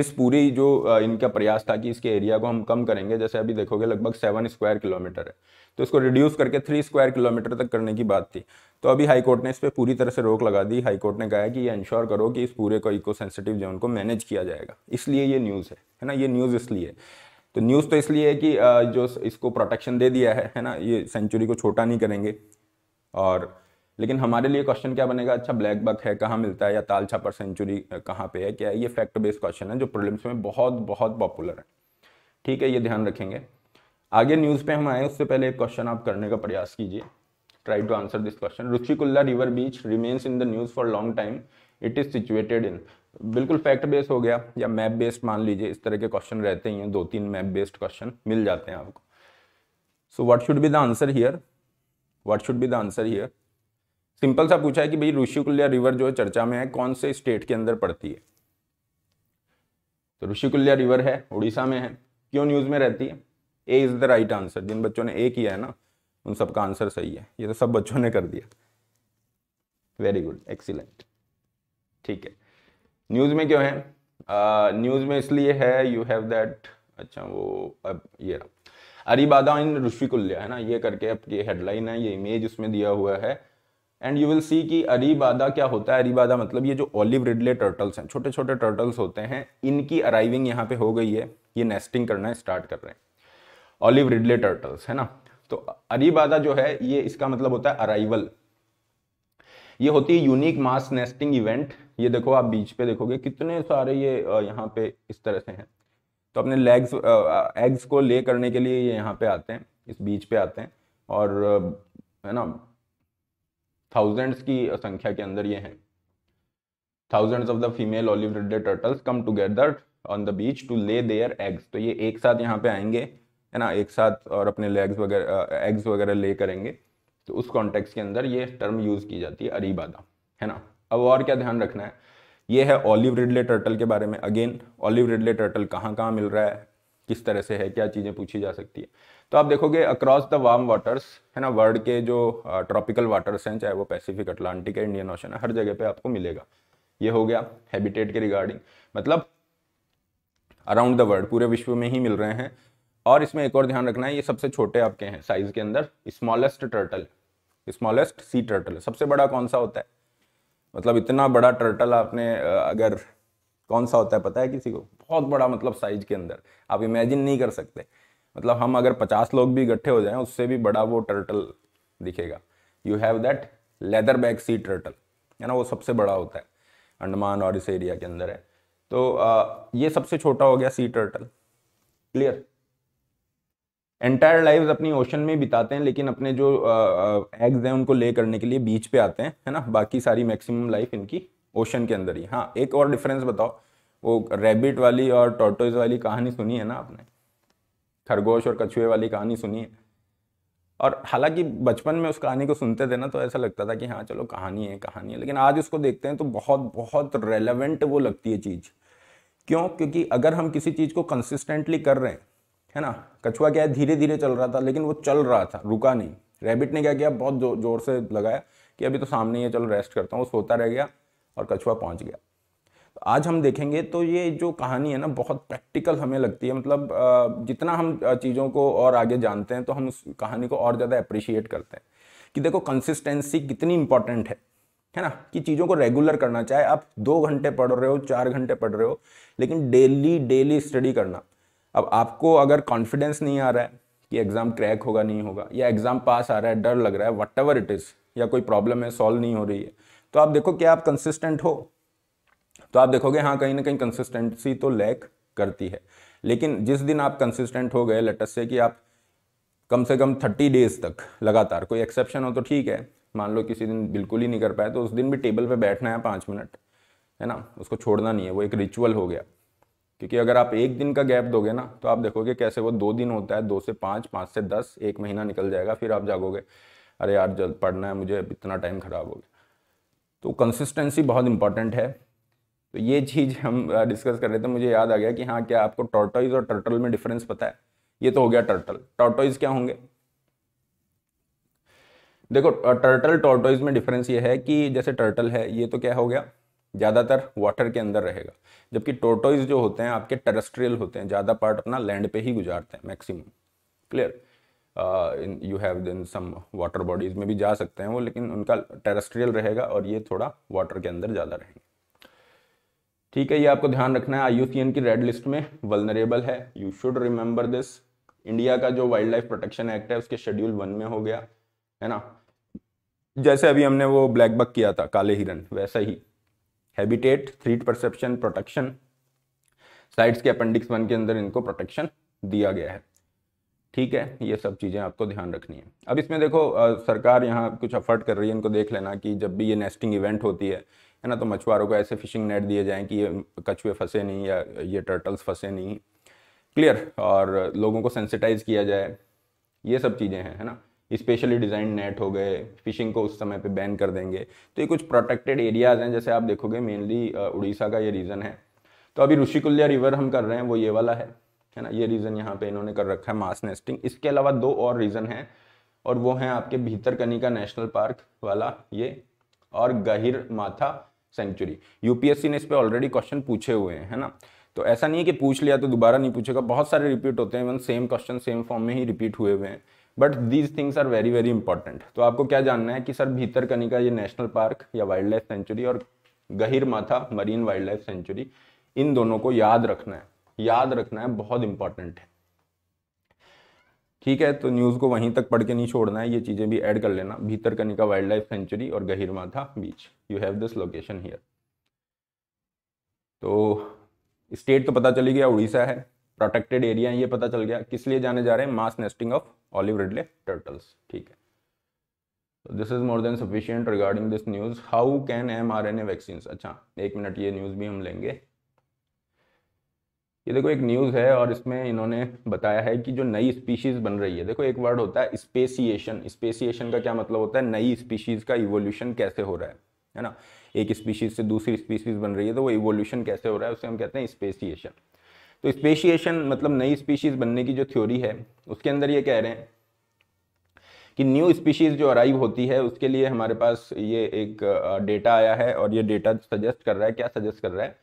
इस पूरी जो इनका प्रयास था कि इसके एरिया को हम कम करेंगे जैसे अभी देखोगे लगभग सेवन स्क्वायर किलोमीटर है तो इसको रिड्यूस करके थ्री स्क्वायर किलोमीटर तक करने की बात थी तो अभी हाईकोर्ट ने इस पर पूरी तरह से रोक लगा दी हाईकोर्ट ने कहा कि ये इंश्योर करो कि इस पूरे को इको सेंसिटिव जोन को मैनेज किया जाएगा इसलिए ये न्यूज़ है है ना ये न्यूज़ इसलिए तो न्यूज़ तो इसलिए है कि जो इसको प्रोटेक्शन दे दिया है है ना ये सेंचुरी को छोटा नहीं करेंगे और लेकिन हमारे लिए क्वेश्चन क्या बनेगा अच्छा ब्लैक बक है कहाँ मिलता है या ताल छापर सेंचुरी कहाँ पे है क्या है ये फैक्ट बेस्ड क्वेश्चन है जो प्रॉब्लम्स में बहुत बहुत पॉपुलर है ठीक है ये ध्यान रखेंगे आगे न्यूज़ पे हम आए उससे पहले एक क्वेश्चन आप करने का प्रयास कीजिए try to answer this question Rushikulya river beach remains in the news for long time it is situated in बिल्कुल फैक्ट बेस्ड हो गया या मैप बेस्ड मान लीजिए इस तरह के क्वेश्चन रहते ही हैं दो तीन मैप बेस्ड क्वेश्चन मिल जाते हैं आपको so what should be the answer here what should be the answer here simple सा पूछा है कि भाई ऋषिकुल्या रिवर जो है चर्चा में है कौन से स्टेट के अंदर पड़ती है तो ऋषिकुल्या रिवर है उड़ीसा में है क्यों न्यूज में रहती है A is the right answer जिन बच्चों ने ए किया है ना उन सबका आंसर सही है ये तो सब बच्चों ने कर दिया वेरी गुड एक्सीलेंट ठीक है न्यूज में क्यों है न्यूज uh, में इसलिए है यू हैव दैट अच्छा वो अब ये अरिबादा इन ऋषिकुल्या है ना ये करके अब ये हेडलाइन है ये इमेज उसमें दिया हुआ है एंड यू विल सी कि अरीबादा क्या होता है अरीबादा मतलब ये जो ऑलिव रिडले टर्टल्स हैं छोटे छोटे टर्टल्स होते हैं इनकी अराइविंग यहाँ पे हो गई है ये नेस्टिंग करना स्टार्ट कर रहे हैं ऑलिव रिडले टर्टल्स है ना तो अरीबादा जो है ये इसका मतलब होता है अराइवल ये होती है यूनिक मास नेस्टिंग इवेंट ये देखो आप बीच पे देखोगे कितने सारे ये यहाँ पे इस तरह से हैं तो अपने लेग्स एग्स को ले करने के लिए ये यहाँ पे आते हैं इस बीच पे आते हैं और है ना थाउजेंड्स की संख्या के अंदर ये हैं thousands of the female olive ridley turtles come together on the beach to lay their eggs तो ये एक साथ यहाँ पे आएंगे है ना एक साथ और अपने लेग्स वगैरह एग्स वगैरह ले करेंगे तो उस कॉन्टेक्स के अंदर ये टर्म यूज़ की जाती है अरीबादा है ना अब और क्या ध्यान रखना है ये है ऑलिव रिडले टर्टल के बारे में अगेन ऑलिव रिडले टर्टल कहाँ कहाँ मिल रहा है किस तरह से है क्या चीज़ें पूछी जा सकती है तो आप देखोगे अक्रॉस द वार्म वाटर्स है ना वर्ल्ड के जो ट्रॉपिकल वाटर्स हैं चाहे वो पैसिफिक अटलांटिक है इंडियन ओशन है हर जगह पे आपको मिलेगा ये हो गया हैबिटेट के रिगार्डिंग मतलब अराउंड द वर्ल्ड पूरे विश्व में ही मिल रहे हैं और इसमें एक और ध्यान रखना है ये सबसे छोटे आपके हैं साइज के अंदर smallest turtle smallest sea turtle सबसे बड़ा कौन सा होता है मतलब इतना बड़ा टर्टल आपने अगर कौन सा होता है पता है किसी को बहुत बड़ा मतलब साइज के अंदर आप इमेजिन नहीं कर सकते मतलब हम अगर पचास लोग भी इकट्ठे हो जाएं उससे भी बड़ा वो टर्टल दिखेगा you have that leatherback sea turtle है ना वो सबसे बड़ा होता है अंडमान और इस एरिया के अंदर है तो आ, ये सबसे छोटा हो गया sea turtle clear entire live अपनी ओशन में बिताते हैं लेकिन अपने जो एग्स हैं उनको ले करने के लिए बीच पे आते हैं है ना बाकी सारी मैक्सिमम लाइफ इनकी ओशन के अंदर ही हाँ एक और डिफरेंस बताओ वो रैबिट वाली और टोटोज वाली कहानी सुनी है ना आपने खरगोश और कछुए वाली कहानी सुनी है और हालांकि बचपन में उस कहानी को सुनते थे ना तो ऐसा लगता था कि हाँ चलो कहानी है कहानी है लेकिन आज उसको देखते हैं तो बहुत बहुत रेलेवेंट वो लगती है चीज़ क्यों क्योंकि अगर हम किसी चीज़ को कंसिस्टेंटली कर रहे हैं है ना कछुआ क्या है धीरे धीरे चल रहा था लेकिन वो चल रहा था रुका नहीं रैबिट ने क्या किया बहुत जो, जोर से लगाया कि अभी तो सामने ही है चलो रेस्ट करता हूँ वो सोता रह गया और कछुआ पहुँच गया आज हम देखेंगे तो ये जो कहानी है ना बहुत प्रैक्टिकल हमें लगती है मतलब जितना हम चीज़ों को और आगे जानते हैं तो हम उस कहानी को और ज़्यादा अप्रिशिएट करते हैं कि देखो कंसिस्टेंसी कितनी इंपॉर्टेंट है है ना कि चीज़ों को रेगुलर करना चाहे आप दो घंटे पढ़ रहे हो चार घंटे पढ़ रहे हो लेकिन डेली डेली स्टडी करना अब आपको अगर कॉन्फिडेंस नहीं आ रहा है कि एग्ज़ाम क्रैक होगा नहीं होगा या एग्ज़ाम पास आ रहा है डर लग रहा है वट एवर इट इज़ या कोई प्रॉब्लम है सॉल्व नहीं हो रही है तो आप देखो क्या आप कंसिस्टेंट हो तो आप देखोगे हाँ कहीं ना कहीं कंसिस्टेंसी तो लैक करती है लेकिन जिस दिन आप कंसिस्टेंट हो गए लेटस से कि आप कम से कम थर्टी डेज तक लगातार कोई एक्सेप्शन हो तो ठीक है मान लो किसी दिन बिल्कुल ही नहीं कर पाए तो उस दिन भी टेबल पे बैठना है पाँच मिनट है ना उसको छोड़ना नहीं है वो एक रिचुअल हो गया क्योंकि अगर आप एक दिन का गैप दोगे ना तो आप देखोगे कैसे वो दो दिन होता है दो से पाँच पाँच से दस एक महीना निकल जाएगा फिर आप जागोगे अरे यार जल्द पढ़ना है मुझे इतना टाइम खराब हो गया तो कंसिस्टेंसी बहुत इंपॉर्टेंट है तो ये चीज़ हम डिस्कस कर रहे थे मुझे याद आ गया कि हाँ क्या आपको टोटोइज और टर्टल में डिफरेंस पता है ये तो हो गया टर्टल टॉर्टोइज क्या होंगे देखो टर्टल टोर्टोइज में डिफरेंस ये है कि जैसे टर्टल है ये तो क्या हो गया ज़्यादातर वाटर के अंदर रहेगा जबकि टोटोइज जो होते हैं आपके टेरेस्ट्रियल होते हैं ज़्यादा पार्ट अपना लैंड पे ही गुजारते हैं maximum clear you have in some water bodies में भी जा सकते हैं वो लेकिन उनका टेरेस्ट्रियल रहेगा और ये थोड़ा वाटर के अंदर ज़्यादा रहेंगे ठीक है ये आपको ध्यान रखना है आई की रेड लिस्ट में वलनरेबल है you should remember this India का जो वाइल्ड लाइफ प्रोटेक्शन एक्ट है उसके शेड्यूल वन में हो गया है ना जैसे अभी हमने वो ब्लैक बक किया था काले हिरन वैसा ही habitat threat perception protection sites के अपेंडिक्स वन के अंदर इनको प्रोटेक्शन दिया गया है ठीक है ये सब चीज़ें आपको ध्यान रखनी है अब इसमें देखो आ, सरकार यहाँ कुछ अफर्ट कर रही है इनको देख लेना कि जब भी ये नेस्टिंग इवेंट होती है है ना तो मछुआरों को ऐसे फिशिंग नेट दिए जाएँ कि ये कछुए फंसे नहीं या ये टर्टल्स फंसे नहीं क्लियर और लोगों को सेंसिटाइज किया जाए ये सब चीज़ें हैं है ना स्पेशली डिज़ाइन नेट हो गए फिशिंग को उस समय पे बैन कर देंगे तो ये कुछ प्रोटेक्टेड एरियाज़ हैं जैसे आप देखोगे मेनली उड़ीसा का ये रीज़न है तो अभी ऋषिकुल्या रिवर हम कर रहे हैं वो ये वाला है है ना ये रीज़न यहाँ पे इन्होंने कर रखा है मास नेस्टिंग इसके अलावा दो और रीज़न हैं और वो हैं आपके भीतर कनिका नेशनल पार्क वाला ये और गहिर माथा सेंचुरी यूपीएससी ने इस पर ऑलरेडी क्वेश्चन पूछे हुए हैं है ना तो ऐसा नहीं है कि पूछ लिया तो दोबारा नहीं पूछेगा बहुत सारे रिपीट होते हैं even same question same form में ही रिपीट हुए हुए हैं but these things are very very important तो आपको क्या जानना है कि सर भीतर कनिका ये नेशनल पार्क या वाइल्ड लाइफ सेंचुरी और Gahirmatha marine wildlife sanctuary इन दोनों को याद रखना है याद रखना है बहुत इंपॉर्टेंट है ठीक है तो न्यूज़ को वहीं तक पढ़ के नहीं छोड़ना है ये चीज़ें भी ऐड कर लेना भीतर कनिका वाइल्ड लाइफ सेंचुरी और Gahirmatha beach you have this location here तो स्टेट तो पता चली गया उड़ीसा है प्रोटेक्टेड एरिया है ये पता चल गया किस लिए जाने जा रहे हैं mass nesting of olive ridley turtles ठीक है this is more than sufficient regarding this news how can M R N A vaccine अच्छा एक मिनट ये न्यूज़ भी हम लेंगे ये देखो एक न्यूज़ है और इसमें इन्होंने बताया है कि जो नई स्पीशीज़ बन रही है देखो एक वर्ड होता है स्पेसिएशन स्पेसिएशन का क्या मतलब होता है नई स्पीशीज़ का इवोल्यूशन कैसे हो रहा है है ना एक स्पीशीज़ से दूसरी स्पीशीज़ बन रही है तो वो इवोल्यूशन कैसे हो रहा है उसे हम कहते हैं स्पेसिएशन तो स्पेशिएशन मतलब नई स्पीशीज़ बनने की जो थ्योरी है उसके अंदर ये कह रहे हैं कि न्यू स्पीशीज़ जो अराइव होती है उसके लिए हमारे पास ये एक डेटा आया है और ये डेटा सजेस्ट कर रहा है क्या सजेस्ट कर रहा है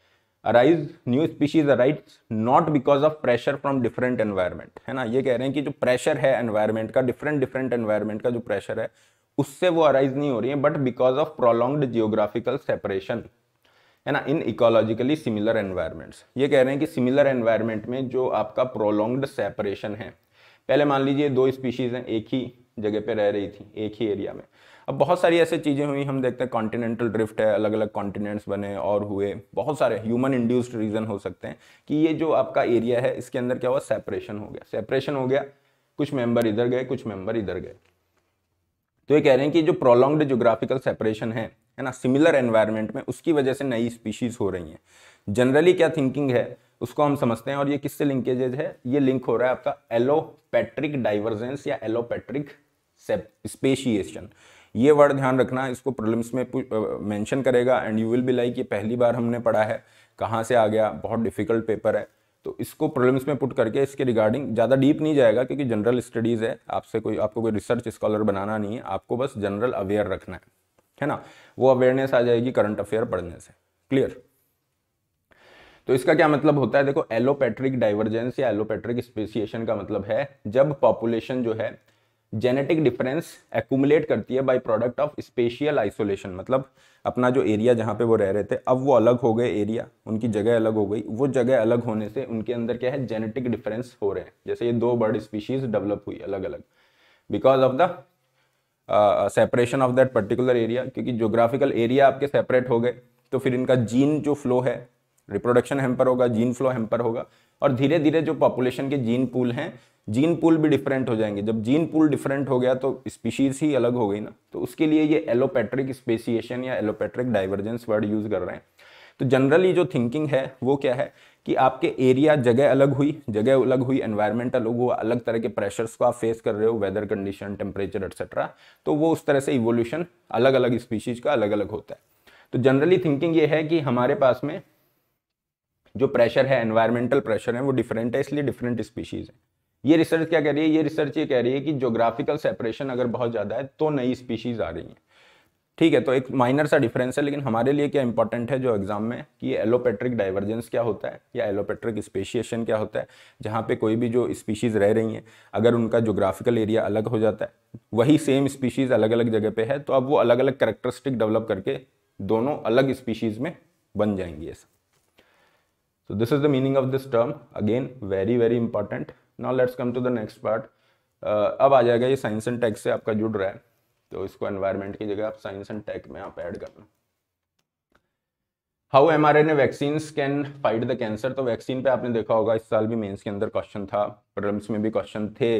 arise new species arise not because of pressure from different environment है ना ये कह रहे हैं कि जो प्रेशर है एनवायरमेंट का डिफरेंट डिफरेंट एनवायरमेंट का जो प्रेशर है उससे वो अराइज नहीं हो रही है but because of prolonged geographical separation है ना इन इकोलॉजिकली सिमिलर एनवायरमेंट्स ये कह रहे हैं कि सिमिलर एनवायरमेंट में जो आपका प्रोलॉन्ग्ड सेपरेशन है पहले मान लीजिए दो स्पीशीज़ हैं एक ही जगह पे रह रही थी एक ही एरिया में अब बहुत सारी ऐसे चीज़ें हुई हम देखते हैं कॉन्टिनेंटल ड्रिफ्ट है अलग अलग कॉन्टिनेंट्स बने और हुए बहुत सारे ह्यूमन इंड्यूस्ड रीज़न हो सकते हैं कि ये जो आपका एरिया है इसके अंदर क्या हुआ सेपरेशन हो गया सेपरेशन हो गया कुछ मेंबर इधर गए कुछ मेंबर इधर गए तो ये कह रहे हैं कि जो प्रोलॉन्ग्ड जोग्राफिकल सेपरेशन है है ना सिमिलर एनवायरमेंट में उसकी वजह से नई स्पीशीज हो रही हैं जनरली क्या थिंकिंग है उसको हम समझते हैं और ये किससे लिंकेजेज है ये लिंक हो रहा है आपका एलोपैट्रिक डाइवर्जेंस या एलोपैट्रिक स्पेशिएशन ये वर्ड ध्यान रखना इसको प्रॉब्लम्स में मेंशन करेगा and you will be like ये पहली बार हमने पढ़ा है कहाँ से आ गया बहुत डिफिकल्ट पेपर है तो इसको प्रॉब्लम्स में पुट करके इसके रिगार्डिंग ज़्यादा डीप नहीं जाएगा क्योंकि जनरल स्टडीज़ है आपसे कोई आपको कोई रिसर्च स्कॉलर बनाना नहीं है आपको बस जनरल अवेयर रखना है है ना वो अवेयरनेस आ जाएगी करंट अफेयर पढ़ने से क्लियर तो इसका क्या मतलब होता है देखो एलोपैट्रिक डाइवर्जेंस या एलोपैट्रिक स्पेसिएशन का मतलब है जब पॉपुलेशन जो है जेनेटिक डिफरेंस एक्यूमुलेट करती है byproduct of spatial isolation मतलब अपना जो एरिया जहाँ पे वो रह रहे थे अब वो अलग हो गए एरिया उनकी जगह अलग हो गई वो जगह अलग होने से उनके अंदर क्या है जेनेटिक डिफरेंस हो रहे हैं जैसे ये दो बर्ड स्पीशीज डेवलप हुई अलग अलग because of the separation of that particular area क्योंकि जोग्राफिकल एरिया आपके सेपरेट हो गए तो फिर इनका जीन जो फ्लो है रिप्रोडक्शन हेम्पर होगा जीन फ्लो हेम्पर होगा और धीरे धीरे जो पॉपुलेशन के जीन पूल हैं जीन पूल भी डिफरेंट हो जाएंगे जब जीन पूल डिफरेंट हो गया तो स्पीशीज ही अलग हो गई ना तो उसके लिए ये एलोपैट्रिक स्पेसिएशन या एलोपैट्रिक डाइवर्जेंस वर्ड यूज़ कर रहे हैं तो जनरली जो थिंकिंग है वो क्या है कि आपके एरिया जगह अलग हुई जगह अलग हुई एनवायरमेंट अलग हुआ अलग तरह के प्रेशर्स को आप फेस कर रहे हो वेदर कंडीशन टेम्परेचर एट्सेट्रा तो वो उस तरह से इवोल्यूशन अलग अलग स्पीशीज का अलग अलग होता है तो जनरली थिंकिंग ये है कि हमारे पास में जो प्रेशर है एनवायरमेंटल प्रेशर है वो डिफरेंट है इसलिए डिफरेंट स्पीशीज़ है ये रिसर्च क्या कह रही है ये रिसर्च ये कह रही है कि जोग्राफिकल सेपरेशन अगर बहुत ज़्यादा है तो नई स्पीशीज़ आ रही हैं ठीक है तो एक माइनर सा डिफरेंस है लेकिन हमारे लिए क्या इंपॉर्टेंट है जो एग्जाम में कि एलोपेट्रिक डाइवर्जेंस क्या होता है या एलोपेट्रिक स्पेशिएशन क्या होता है जहाँ पे कोई भी जो स्पीशीज़ रह रही हैं अगर उनका जोग्राफिकल एरिया अलग हो जाता है वही सेम स्पीशीज़ अलग अलग जगह पे है तो अब वो अलग अलग करेक्टरिस्टिक डेवलप करके दोनों अलग स्पीशीज़ में बन जाएंगी ऐसा तो this is the meaning of this term again very very important now let's come to the next part अब आ जाएगा ये साइंस एंड टेक से आपका जुड़ रहा है तो इसको एनवायरमेंट की जगह आप साइंस एंड टेक में आप ऐड करना how M R N A vaccine can fight the cancer तो वैक्सीन पे आपने देखा होगा इस साल भी मेंस के अंदर क्वेश्चन था प्रम्स में भी क्वेश्चन थे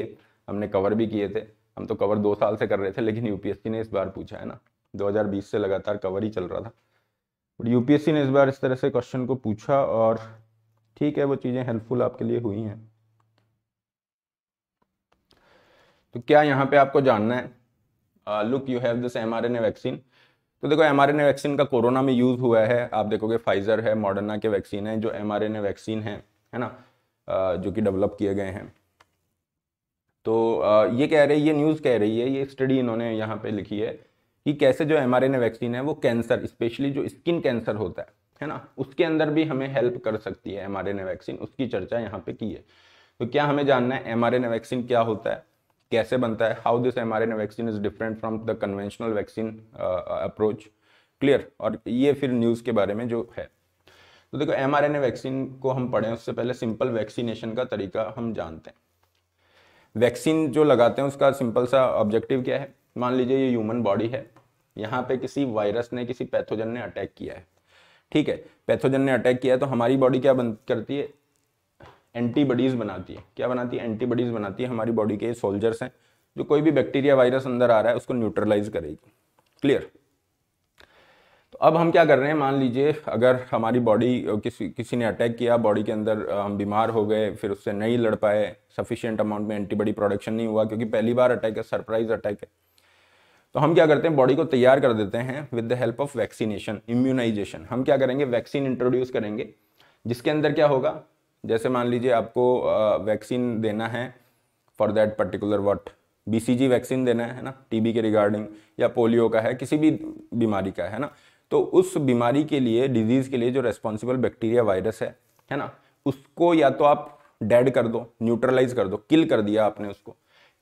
हमने कवर भी किए थे हम तो कवर दो साल से कर रहे थे लेकिन यूपीएससी ने इस बार पूछा है ना 2020 से लगातार कवर ही चल रहा था बट यूपीएससी ने इस बार इस तरह से क्वेश्चन को पूछा और ठीक है वो चीज़ें हेल्पफुल आपके लिए हुई हैं तो क्या यहाँ पे आपको जानना है look you have this M R N A vaccine तो देखो M R N A vaccine का कोरोना में यूज़ हुआ है आप देखोगे फाइजर है मॉडर्ना के वैक्सीन है जो M R N A vaccine है है ना uh, जो कि डेवलप किए गए हैं तो uh, ये कह रही है ये न्यूज़ कह रही है ये स्टडी इन्होंने यहाँ पे लिखी है कि कैसे जो M R N A vaccine है वो कैंसर स्पेशली जो स्किन कैंसर होता है है ना उसके अंदर भी हमें हेल्प कर सकती है M R N A vaccine उसकी चर्चा यहाँ पे की है तो क्या हमें जानना है M R N A vaccine क्या होता है कैसे बनता है how this M R N vaccine is different from the conventional vaccine approach clear और ये फिर न्यूज़ के बारे में जो है तो देखो M R N A vaccine को हम पढ़ें उससे पहले सिंपल वैक्सीनेशन का तरीका हम जानते हैं वैक्सीन जो लगाते हैं उसका सिंपल सा ऑब्जेक्टिव क्या है मान लीजिए ये ह्यूमन बॉडी है यहाँ पे किसी वायरस ने किसी पैथोजन ने अटैक किया है ठीक है पैथोजन ने अटैक किया है तो हमारी बॉडी क्या बन करती है एंटीबॉडीज़ बनाती है क्या बनाती है एंटीबॉडीज़ बनाती है हमारी बॉडी के सोल्जर्स हैं जो कोई भी बैक्टीरिया वायरस अंदर आ रहा है उसको न्यूट्रलाइज करेगी क्लियर तो अब हम क्या कर रहे हैं मान लीजिए अगर हमारी बॉडी किसी किसी ने अटैक किया बॉडी के अंदर हम बीमार हो गए फिर उससे नहीं लड़ पाए सफिशियंट अमाउंट में एंटीबॉडी प्रोडक्शन नहीं हुआ क्योंकि पहली बार अटैक है सरप्राइज अटैक है तो हम क्या करते हैं बॉडी को तैयार कर देते हैं with the help of vaccination immunization हम क्या करेंगे वैक्सीन इंट्रोड्यूस करेंगे जिसके अंदर क्या होगा जैसे मान लीजिए आपको वैक्सीन देना है for that particular what BCG vaccine देना है ना टीबी के रिगार्डिंग या पोलियो का है किसी भी बीमारी का है ना तो उस बीमारी के लिए डिजीज़ के लिए जो रेस्पॉन्सिबल बैक्टीरिया वायरस है है ना उसको या तो आप डेड कर दो न्यूट्रलाइज कर दो किल कर दिया आपने उसको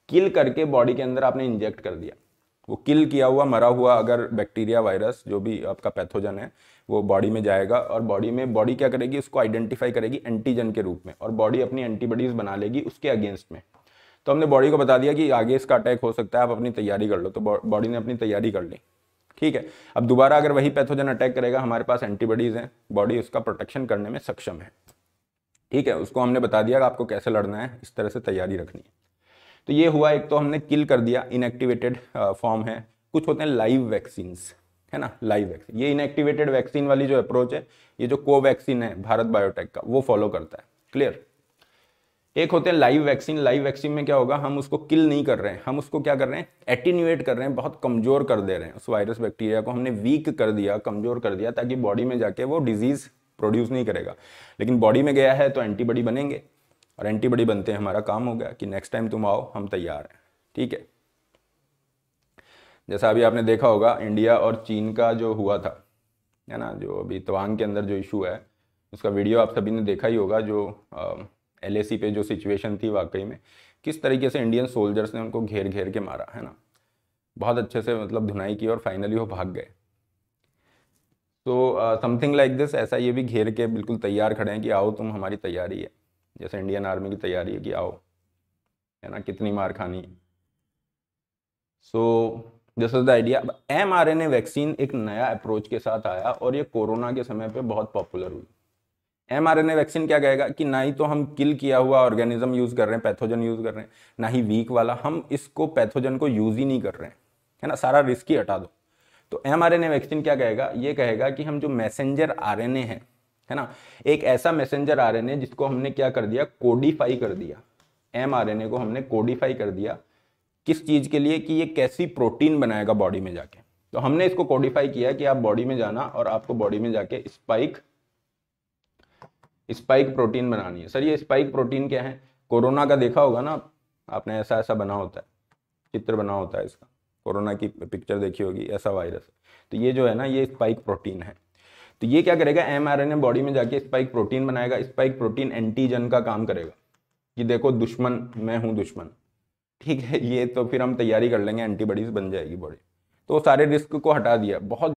किल करके बॉडी के अंदर आपने इंजेक्ट कर दिया वो किल किया हुआ मरा हुआ अगर बैक्टीरिया वायरस जो भी आपका पैथोजन है वो बॉडी में जाएगा और बॉडी में बॉडी क्या करेगी उसको आइडेंटिफाई करेगी एंटीजन के रूप में और बॉडी अपनी एंटीबॉडीज़ बना लेगी उसके अगेंस्ट में तो हमने बॉडी को बता दिया कि आगे इसका अटैक हो सकता है आप अपनी तैयारी कर लो तो बॉडी ने अपनी तैयारी कर ली ठीक है अब दोबारा अगर वही पैथोजन अटैक करेगा हमारे पास एंटीबॉडीज़ हैं बॉडी उसका प्रोटेक्शन करने में सक्षम है ठीक है उसको हमने बता दिया कि आपको कैसे लड़ना है इस तरह से तैयारी रखनी है तो ये हुआ एक तो हमने किल कर दिया इनएक्टिवेटेड फॉर्म है कुछ होते हैं लाइव वैक्सीन्स है ना लाइव वैक्सीन ये इनएक्टिवेटेड वैक्सीन वाली जो अप्रोच है ये जो कोवैक्सीन है भारत बायोटेक का वो फॉलो करता है क्लियर एक होते हैं लाइव वैक्सीन लाइव वैक्सीन में क्या होगा हम उसको किल नहीं कर रहे हैं हम उसको क्या कर रहे हैं एटीन्यूएट कर रहे हैं बहुत कमजोर कर दे रहे हैं उस वायरस बैक्टीरिया को हमने वीक कर दिया कमजोर कर दिया ताकि बॉडी में जाके वो डिजीज प्रोड्यूस नहीं करेगा लेकिन बॉडी में गया है तो एंटीबॉडी बनेंगे और एंटीबॉडी बनते हैं हमारा काम हो गया कि नेक्स्ट टाइम तुम आओ हम तैयार हैं ठीक है जैसा अभी आपने देखा होगा इंडिया और चीन का जो हुआ था है ना जो अभी तवांग के अंदर जो इशू है उसका वीडियो आप सभी ने देखा ही होगा जो एल पे जो सिचुएशन थी वाकई में किस तरीके से इंडियन सोल्जर्स ने उनको घेर घेर के मारा है ना बहुत अच्छे से मतलब धुनाई की और फाइनली वो भाग गए तो समथिंग लाइक दिस ऐसा ये भी घेर के बिल्कुल तैयार खड़े हैं कि आओ तुम हमारी तैयारी है जैसे इंडियन आर्मी की तैयारी है कि आओ है ना कितनी मार खानी है so so, this is the idea M R N A vaccine एक नया अप्रोच के साथ आया और ये कोरोना के समय पे बहुत पॉपुलर हुई M R N A vaccine क्या कहेगा कि ना ही तो हम किल किया हुआ ऑर्गेनिज्म यूज़ कर रहे हैं पैथोजन यूज़ कर रहे हैं ना ही वीक वाला हम इसको पैथोजन को यूज़ ही नहीं कर रहे हैं है ना सारा रिस्क ही हटा दो तो M R N A vaccine क्या कहेगा ये कहेगा कि हम जो मैसेंजर आर एन ए है है ना एक ऐसा मैसेंजर आर एन ए जिसको हमने क्या कर दिया कोडिफाई कर दिया एम आर एन ए को हमने कोडिफाई कर दिया किस चीज़ के लिए कि ये कैसी प्रोटीन बनाएगा बॉडी में जाके तो हमने इसको कोडिफाई किया कि आप बॉडी में जाना और आपको बॉडी में जाके स्पाइक स्पाइक प्रोटीन बनानी है सर ये स्पाइक प्रोटीन क्या है कोरोना का देखा होगा ना आपने ऐसा ऐसा बना होता है चित्र बना होता है इसका कोरोना की पिक्चर देखी होगी ऐसा वायरस तो ये जो है ना ये स्पाइक प्रोटीन है तो ये क्या करेगा एम बॉडी में जाके स्पाइक प्रोटीन बनाएगा स्पाइक प्रोटीन एंटीजन का काम करेगा कि देखो दुश्मन मैं हूँ दुश्मन ठीक है ये तो फिर हम तैयारी कर लेंगे एंटीबॉडीज बन जाएगी बॉडी तो सारे रिस्क को हटा दिया बहुत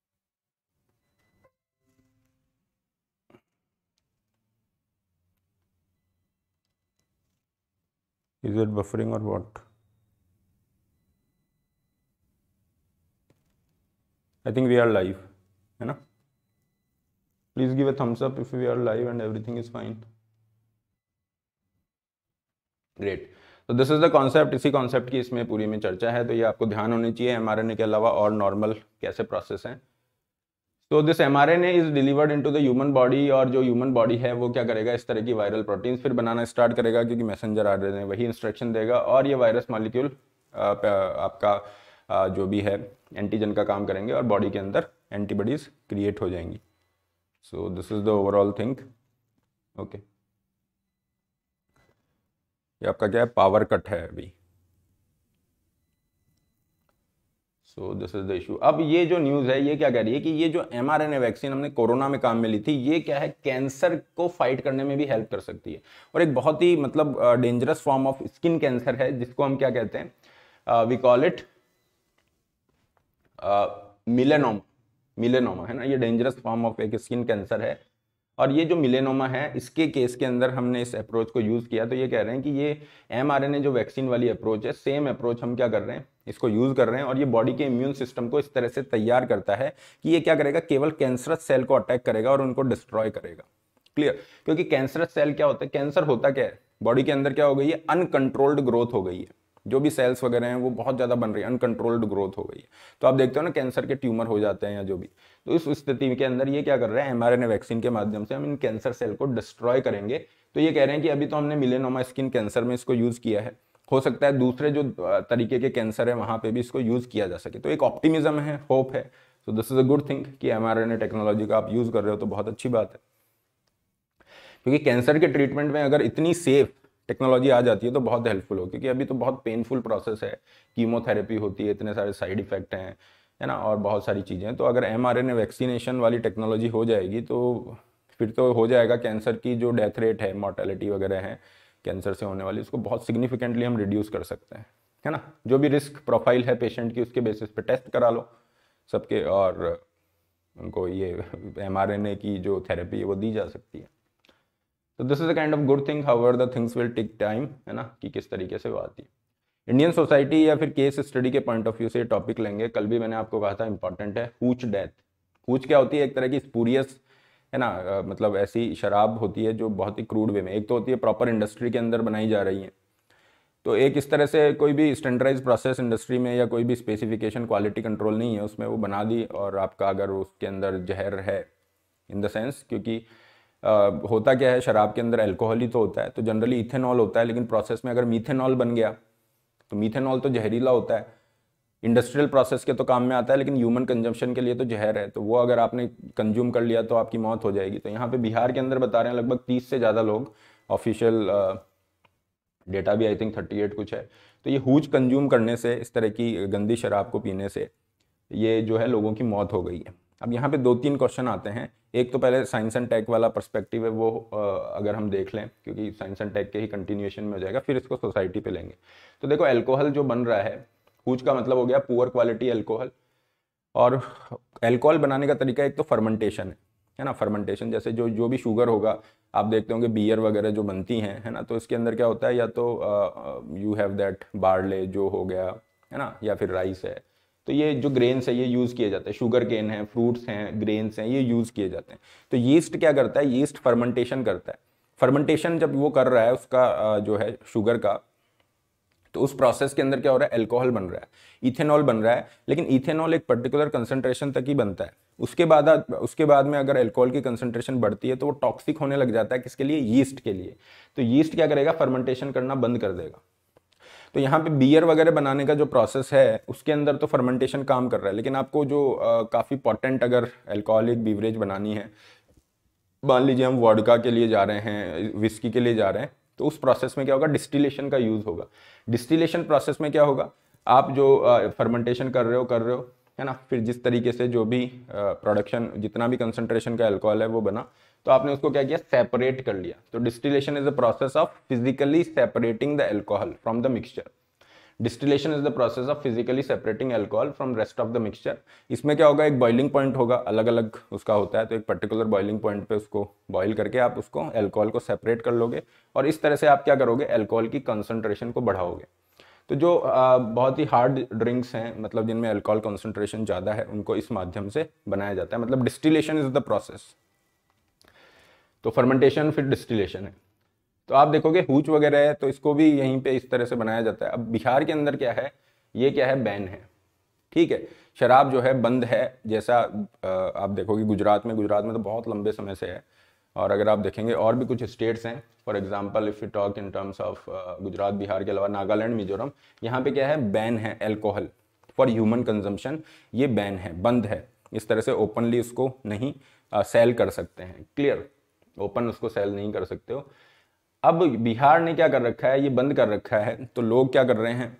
इज इट बफरिंग और what I think we are live है ना please give a thumbs up if we are live and everything is fine great तो दिस इज़ द कॉन्सेप्ट इसी कॉन्सेप्ट की इसमें पूरी में चर्चा है तो ये आपको ध्यान होनी चाहिए एम आर एन ए के अलावा और नॉर्मल कैसे प्रोसेस हैं तो this M R N is delivered into the human body और जो ह्यूमन बॉडी है वो क्या करेगा इस तरह की वायरल प्रोटीन्स फिर बनाना स्टार्ट करेगा क्योंकि मैसेंजर आ रहे हैं वही इंस्ट्रक्शन देगा और ये वायरस मॉलिक्यूल आपका जो भी है एंटीजन का काम करेंगे और बॉडी के अंदर एंटीबॉडीज़ क्रिएट हो जाएंगी so this is the overall think okay ये आपका क्या है पावर कट है अभी so this is the issue अब ये जो न्यूज़ है ये क्या कह रही है कि ये जो M R N A vaccine हमने कोरोना में काम में ली थी ये क्या है कैंसर को फाइट करने में भी हेल्प कर सकती है और एक बहुत ही मतलब dangerous form of skin cancer है जिसको हम क्या कहते हैं वी कॉल इट मिलेनोम मिलेनोमा है ना ये डेंजरस फॉर्म ऑफ एक स्किन कैंसर है और ये जो मिलेनोमा है इसके केस के अंदर हमने इस अप्रोच को यूज़ किया तो ये कह रहे हैं कि ये एम जो वैक्सीन वाली अप्रोच है सेम अप्रोच हम क्या कर रहे हैं इसको यूज़ कर रहे हैं और ये बॉडी के इम्यून सिस्टम को इस तरह से तैयार करता है कि ये क्या करेगा केवल कैंसरस सेल को अटैक करेगा और उनको डिस्ट्रॉय करेगा क्लियर क्योंकि कैंसरस सेल क्या होता है कैंसर होता क्या है बॉडी के अंदर क्या हो गई है अनकंट्रोल्ड ग्रोथ हो गई है जो भी सेल्स वगैरह हैं वो बहुत ज़्यादा बन रही है अनकंट्रोल्ड ग्रोथ हो गई है तो आप देखते हो ना कैंसर के ट्यूमर हो जाते हैं या जो भी तो इस स्थिति के अंदर ये क्या कर रहे हैं एम वैक्सीन के माध्यम से हम इन कैंसर सेल को डिस्ट्रॉय करेंगे तो ये कह रहे हैं कि अभी तो हमने मिले स्किन कैंसर में इसको यूज़ किया है हो सकता है दूसरे जो तरीके के कैंसर है वहाँ पर भी इसको यूज़ किया जा सके तो एक ऑप्टिमिज्म है होप है so this is a good thing कि एम टेक्नोलॉजी का आप यूज़ कर रहे हो तो बहुत अच्छी बात है क्योंकि कैंसर के ट्रीटमेंट में अगर इतनी सेफ टेक्नोलॉजी आ जाती है तो बहुत हेल्पफुल हो क्योंकि अभी तो बहुत पेनफुल प्रोसेस है कीमोथेरेपी होती है इतने सारे साइड इफेक्ट हैं है ना और बहुत सारी चीज़ें तो अगर M R N A vaccination वाली टेक्नोलॉजी हो जाएगी तो फिर तो हो जाएगा कैंसर की जो डेथ रेट है मॉर्टेलिटी वगैरह है कैंसर से होने वाली उसको बहुत सिग्निफिकेंटली हम रिड्यूस कर सकते हैं है ना जो भी रिस्क प्रोफाइल है पेशेंट की उसके बेसिस पे टेस्ट करा लो सबके और उनको ये एम की जो थेरेपी है वो दी जा सकती है तो this is a kind of good thing however the things will take time है ना कि किस तरीके से वो आती है इंडियन सोसाइटी या फिर केस स्टडी के पॉइंट ऑफ व्यू से टॉपिक लेंगे कल भी मैंने आपको कहा था इंपॉर्टेंट है हुच डेथ हुच क्या होती है एक तरह की स्पूरियस है ना मतलब ऐसी शराब होती है जो बहुत ही क्रूड वे में एक तो होती है प्रॉपर इंडस्ट्री के अंदर बनाई जा रही है तो एक इस तरह से कोई भी स्टैंडर्डाइज प्रोसेस इंडस्ट्री में या कोई भी स्पेसिफिकेशन क्वालिटी कंट्रोल नहीं है उसमें वो बना दी और आपका अगर उसके अंदर जहर है इन द सेंस क्योंकि होता क्या है शराब के अंदर एल्कोहल ही तो होता है तो जनरली इथेनॉल होता है लेकिन प्रोसेस में अगर मीथेनॉल बन गया तो मीथेनॉल तो जहरीला होता है इंडस्ट्रियल प्रोसेस के तो काम में आता है लेकिन ह्यूमन कंजम्पशन के लिए तो जहर है तो वो अगर आपने कंज्यूम कर लिया तो आपकी मौत हो जाएगी तो यहाँ पे बिहार के अंदर बता रहे हैं लगभग तीस से ज़्यादा लोग ऑफिशियल डेटा भी आई थिंक थर्टी एट कुछ है तो ये हुज कंज्यूम करने से इस तरह की गंदी शराब को पीने से ये जो है लोगों की मौत हो गई है अब यहाँ पे दो तीन क्वेश्चन आते हैं एक तो पहले साइंस एंड टेक वाला पर्सपेक्टिव है वो अगर हम देख लें क्योंकि साइंस एंड टेक के ही कंटिन्यूएशन में हो जाएगा फिर इसको सोसाइटी पे लेंगे तो देखो एल्कोहल जो बन रहा है कूच का मतलब हो गया पुअर क्वालिटी एल्कोहल और एल्कोहल बनाने का तरीका एक तो फर्मेंटेशन है है ना फर्मेंटेशन जैसे जो जो भी शुगर होगा आप देखते होंगे बियर वगैरह जो बनती हैं है ना तो इसके अंदर क्या होता है या तो यू हैव दैट बार्ले जो हो गया है ना या फिर राइस है तो ये जो ग्रेन्स है ये यूज़ किए जाते हैं शुगर केन है फ्रूट्स हैं ग्रेन्स हैं ये यूज़ किए जाते हैं तो यीस्ट क्या करता है यीस्ट फर्मेंटेशन करता है फर्मेंटेशन जब वो कर रहा है उसका जो है शुगर का तो उस प्रोसेस के अंदर क्या हो रहा है एल्कोहल बन रहा है इथेनॉल बन रहा है लेकिन इथेनॉल एक पर्टिकुलर कंसनट्रेशन तक ही बनता है उसके बाद उसके बाद में अगर एल्कोहल की कंसनट्रेशन बढ़ती है तो वो टॉक्सिक होने लग जाता है किसके लिए यीस्ट के लिए तो यीस्ट क्या करेगा फर्मेंटेशन करना बंद कर देगा तो यहाँ पे बियर वगैरह बनाने का जो प्रोसेस है उसके अंदर तो फर्मेंटेशन काम कर रहा है लेकिन आपको जो काफ़ी पॉटेंट अगर एल्कोहलिक बीवरेज बनानी है मान लीजिए हम वॉडका के लिए जा रहे हैं विस्की के लिए जा रहे हैं तो उस प्रोसेस में क्या होगा डिस्टिलेशन का यूज़ होगा डिस्टिलेशन प्रोसेस में क्या होगा आप जो फर्मेंटेशन कर रहे हो कर रहे हो है ना फिर जिस तरीके से जो भी प्रोडक्शन जितना भी कंसनट्रेशन का एल्कोहल है वो बना तो आपने उसको क्या किया सेपरेट कर लिया तो distillation is the process of physically separating the alcohol from the mixture distillation is the process of physically separating alcohol from rest of the mixture इसमें क्या होगा एक बॉइलिंग पॉइंट होगा अलग अलग उसका होता है तो एक पर्टिकुलर बॉइलिंग पॉइंट पे उसको बॉइल करके आप उसको एल्कोहल को सेपरेट कर लोगे और इस तरह से आप क्या करोगे एल्कोहल की कंसनट्रेशन को बढ़ाओगे तो जो आ, बहुत ही हार्ड ड्रिंक्स हैं मतलब जिनमें अल्कोहल कंसनट्रेशन ज़्यादा है उनको इस माध्यम से बनाया जाता है मतलब डिस्टिलेशन इज द प्रोसेस तो फर्मेंटेशन फिर डिस्टिलेशन है तो आप देखोगे हूच वगैरह है तो इसको भी यहीं पे इस तरह से बनाया जाता है अब बिहार के अंदर क्या है ये क्या है बैन है ठीक है शराब जो है बंद है जैसा आप देखोगे गुजरात में गुजरात में तो बहुत लंबे समय से है और अगर आप देखेंगे और भी कुछ स्टेट्स हैं for example if you talk in terms of Gujarat Bihar के अलावा नागालैंड मिजोरम यहाँ पे क्या है बैन है एल्कोहल फॉर ह्यूमन कंजम्पशन ये बैन है बंद है इस तरह से ओपनली उसको नहीं सेल कर सकते हैं क्लियर ओपन उसको सेल नहीं कर सकते हो अब बिहार ने क्या कर रखा है ये बंद कर रखा है तो लोग क्या कर रहे हैं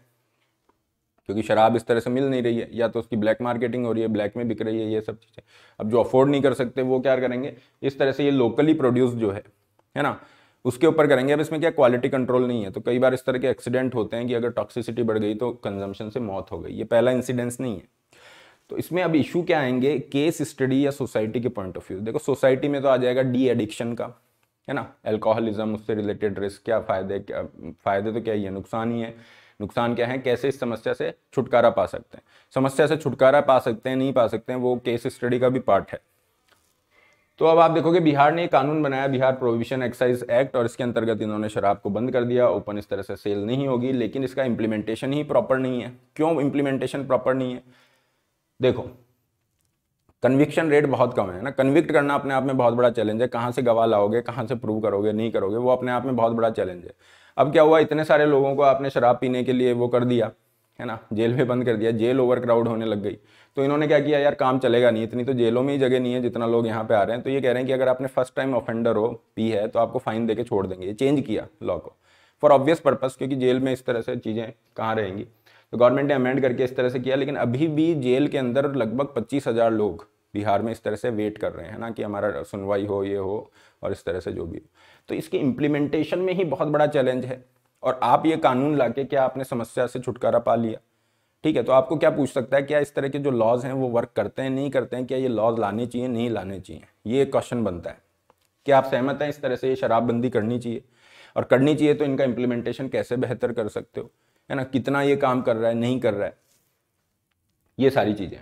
क्योंकि शराब इस तरह से मिल नहीं रही है या तो उसकी ब्लैक मार्केटिंग हो रही है ब्लैक में बिक रही है ये सब चीज़ें अब जो अफोर्ड नहीं कर सकते वो क्या करेंगे इस तरह से ये लोकली प्रोड्यूस जो है है ना उसके ऊपर करेंगे अब इसमें क्या क्वालिटी कंट्रोल नहीं है तो कई बार इस तरह के एक्सीडेंट होते हैं कि अगर टॉक्सिसिटी बढ़ गई तो कंजम्पशन से मौत हो गई ये पहला इंसिडेंस नहीं है तो इसमें अब इशू क्या आएंगे केस स्टडी या सोसाइटी के पॉइंट ऑफ व्यू देखो सोसाइटी में तो आ जाएगा डी एडिक्शन का है ना एल्कोहलिज्म उससे रिलेटेड रिस्क क्या फायदे क्या फायदे तो क्या ही है नुकसान ही है नुकसान क्या है कैसे इस समस्या से छुटकारा पा सकते हैं समस्या से छुटकारा पा सकते हैं नहीं पा सकते हैं वो केस स्टडी का भी पार्ट है तो अब आप देखोगे बिहार ने कानून बनाया बिहार प्रोविजन एक्साइज एक्ट और इसके अंतर्गत इन्होंने शराब को बंद कर दिया ओपन इस तरह से सेल नहीं होगी लेकिन इसका इम्प्लीमेंटेशन ही प्रॉपर नहीं है क्यों इम्प्लीमेंटेशन प्रॉपर नहीं है देखो कन्विक्शन रेट बहुत कम है ना कन्विक्ट करना अपने आप में बहुत बड़ा चैलेंज है कहाँ से गवाह लाओगे कहाँ से प्रूव करोगे नहीं करोगे वो अपने आप में बहुत बड़ा चैलेंज है अब क्या हुआ इतने सारे लोगों को आपने शराब पीने के लिए वो कर दिया है ना जेल में बंद कर दिया जेल ओवर क्राउड होने लग गई तो इन्होंने क्या किया यार काम चलेगा नहीं इतनी तो जेलों में ही जगह नहीं है जितना लोग यहाँ पे आ रहे हैं तो ये कह रहे हैं कि अगर आपने फर्स्ट टाइम ऑफेंडर हो पी है तो आपको फाइन देके छोड़ देंगे ये चेंज किया लॉ को फॉर ऑब्वियस पर्पज़ क्योंकि जेल में इस तरह से चीज़ें कहाँ रहेंगी तो गवर्नमेंट ने अमेंड करके इस तरह से किया लेकिन अभी भी जेल के अंदर लगभग पच्चीस हज़ार लोग बिहार में इस तरह से वेट कर रहे हैं ना कि हमारा सुनवाई हो ये हो और इस तरह से जो भी तो इसके इम्प्लीमेंटेशन में ही बहुत बड़ा चैलेंज है और आप ये कानून ला के क्या आपने समस्या से छुटकारा पा लिया ठीक है तो आपको क्या पूछ सकता है क्या इस तरह के जो लॉज हैं वो वर्क करते हैं नहीं करते हैं क्या ये लॉज लाने चाहिए नहीं लाने चाहिए ये एक क्वेश्चन बनता है क्या आप सहमत हैं इस तरह से ये शराबबंदी करनी चाहिए और करनी चाहिए तो इनका इम्प्लीमेंटेशन कैसे बेहतर कर सकते हो है ना कितना ये काम कर रहा है नहीं कर रहा है ये सारी चीज़ें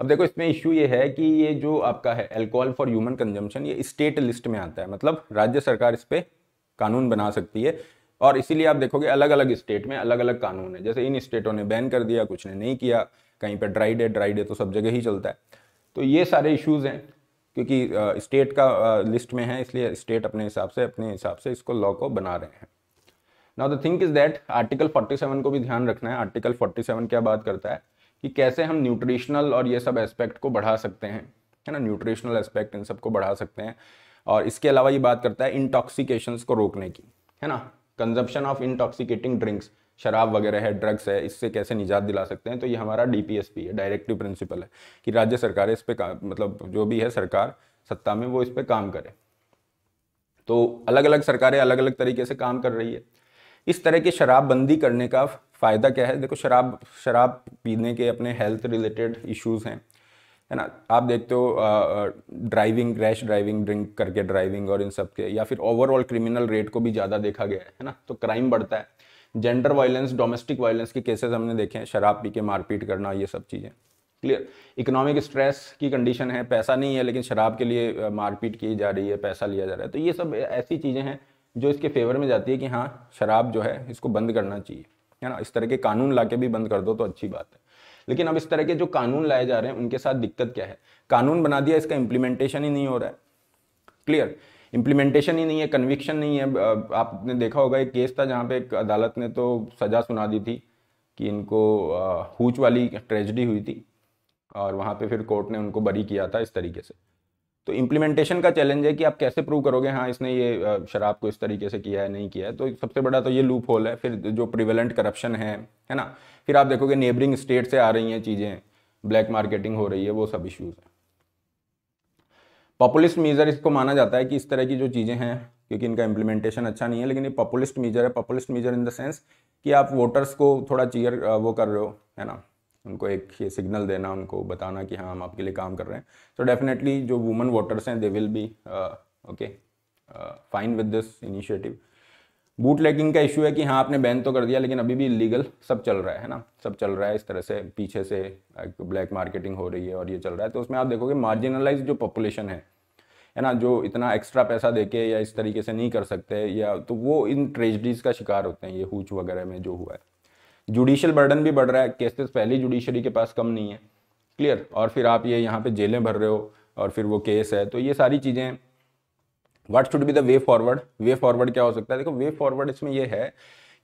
अब देखो इसमें इश्यू ये है कि ये जो आपका है एल्कोहल फॉर ह्यूमन कंजम्पशन ये स्टेट लिस्ट में आता है मतलब राज्य सरकार इस पर कानून बना सकती है और इसीलिए आप देखोगे अलग अलग स्टेट में अलग अलग कानून है जैसे इन स्टेटों ने बैन कर दिया कुछ ने नहीं किया कहीं पर ड्राई डे ड्राई डे तो सब जगह ही चलता है तो ये सारे इश्यूज़ हैं क्योंकि स्टेट का लिस्ट में है इसलिए स्टेट अपने हिसाब से अपने हिसाब से इसको लॉ को बना रहे हैं now the thing is that article 47 को भी ध्यान रखना है आर्टिकल 47 क्या बात करता है कि कैसे हम न्यूट्रिशनल और ये सब एस्पेक्ट को बढ़ा सकते हैं है ना न्यूट्रिशनल एस्पेक्ट इन सबको बढ़ा सकते हैं और इसके अलावा ये बात करता है इंटॉक्सिकेशन को रोकने की है ना कंजप्शन ऑफ इंटॉक्सिकेटिंग ड्रिंक्स शराब वगैरह है ड्रग्स है इससे कैसे निजात दिला सकते हैं तो ये हमारा डीपीएसपी है डायरेक्टिव प्रिंसिपल है कि राज्य सरकार इस पर मतलब जो भी है सरकार सत्ता में वो इस पर काम करे तो अलग अलग सरकारें अलग अलग तरीके से काम कर रही है इस तरह की शराबबंदी करने का फ़ायदा क्या है देखो शराब शराब पीने के अपने हेल्थ रिलेटेड इश्यूज़ हैं है ना आप देखते हो ड्राइविंग रैश ड्राइविंग ड्रिंक करके ड्राइविंग और इन सब के या फिर ओवरऑल क्रिमिनल रेट को भी ज़्यादा देखा गया है ना तो क्राइम बढ़ता है जेंडर वायलेंस डोमेस्टिक वायलेंस के केसेस हमने देखे हैं शराब पी के मारपीट करना ये सब चीज़ें क्लियर इकोनॉमिक स्ट्रेस की कंडीशन है पैसा नहीं है लेकिन शराब के लिए मारपीट की जा रही है पैसा लिया जा रहा है तो ये सब ऐसी चीज़ें हैं जो इसके फेवर में जाती है कि हाँ शराब जो है इसको बंद करना चाहिए है ना इस तरह के कानून ला के भी बंद कर दो तो अच्छी बात है लेकिन अब इस तरह के जो कानून लाए जा रहे हैं उनके साथ दिक्कत क्या है कानून बना दिया इसका इम्प्लीमेंटेशन ही नहीं हो रहा है क्लियर इम्प्लीमेंटेशन ही नहीं है कन्विक्शन नहीं है आपने देखा होगा एक केस था जहाँ पे एक अदालत ने तो सज़ा सुना दी थी कि इनको हूच वाली ट्रेजडी हुई थी और वहाँ पे फिर कोर्ट ने उनको बरी किया था इस तरीके से तो इम्प्लीमेंटेशन का चैलेंज है कि आप कैसे प्रूव करोगे हाँ इसने ये शराब को इस तरीके से किया है नहीं किया है तो सबसे बड़ा तो ये लूप होल है फिर जो प्रिवेलेंट करप्शन है है ना फिर आप देखोगे नेबरिंग स्टेट से आ रही हैं चीज़ें ब्लैक मार्केटिंग हो रही है वो सब इश्यूज़ हैं पॉपुलिस्ट मीज़र इसको माना जाता है कि इस तरह की जो चीज़ें हैं क्योंकि इनका इम्प्लीमेंटेशन अच्छा नहीं है लेकिन ये पॉपुलिस्ट मीज़र है populist measure in the sense कि आप वोटर्स को थोड़ा चीयर वो कर रहे हो है ना उनको एक ये सिग्नल देना उनको बताना कि हाँ हम आपके लिए काम कर रहे हैं सो डेफिनेटली जो वुमेन वोटर्स हैं they will be okay fine with this initiative bootlegging का इशू है कि हाँ आपने बैन तो कर दिया लेकिन अभी भी लीगल सब चल रहा है है ना सब चल रहा है इस तरह से पीछे से ब्लैक मार्केटिंग हो रही है और ये चल रहा है तो उसमें आप देखोगे मार्जिनलाइज जो पॉपुलेशन है है ना जो इतना एक्स्ट्रा पैसा देके या इस तरीके से नहीं कर सकते या तो वो इन ट्रेजडीज़ का शिकार होते हैं ये हुच वगैरह में जो हुआ है जुडिशियल बर्डन भी बढ़ रहा है केसेस पहले जुडिशरी के पास कम नहीं है क्लियर और फिर आप ये यहाँ पे जेलें भर रहे हो और फिर वो केस है तो ये सारी चीज़ें what should be the way forward way forward क्या हो सकता है देखो वे फॉरवर्ड इसमें ये है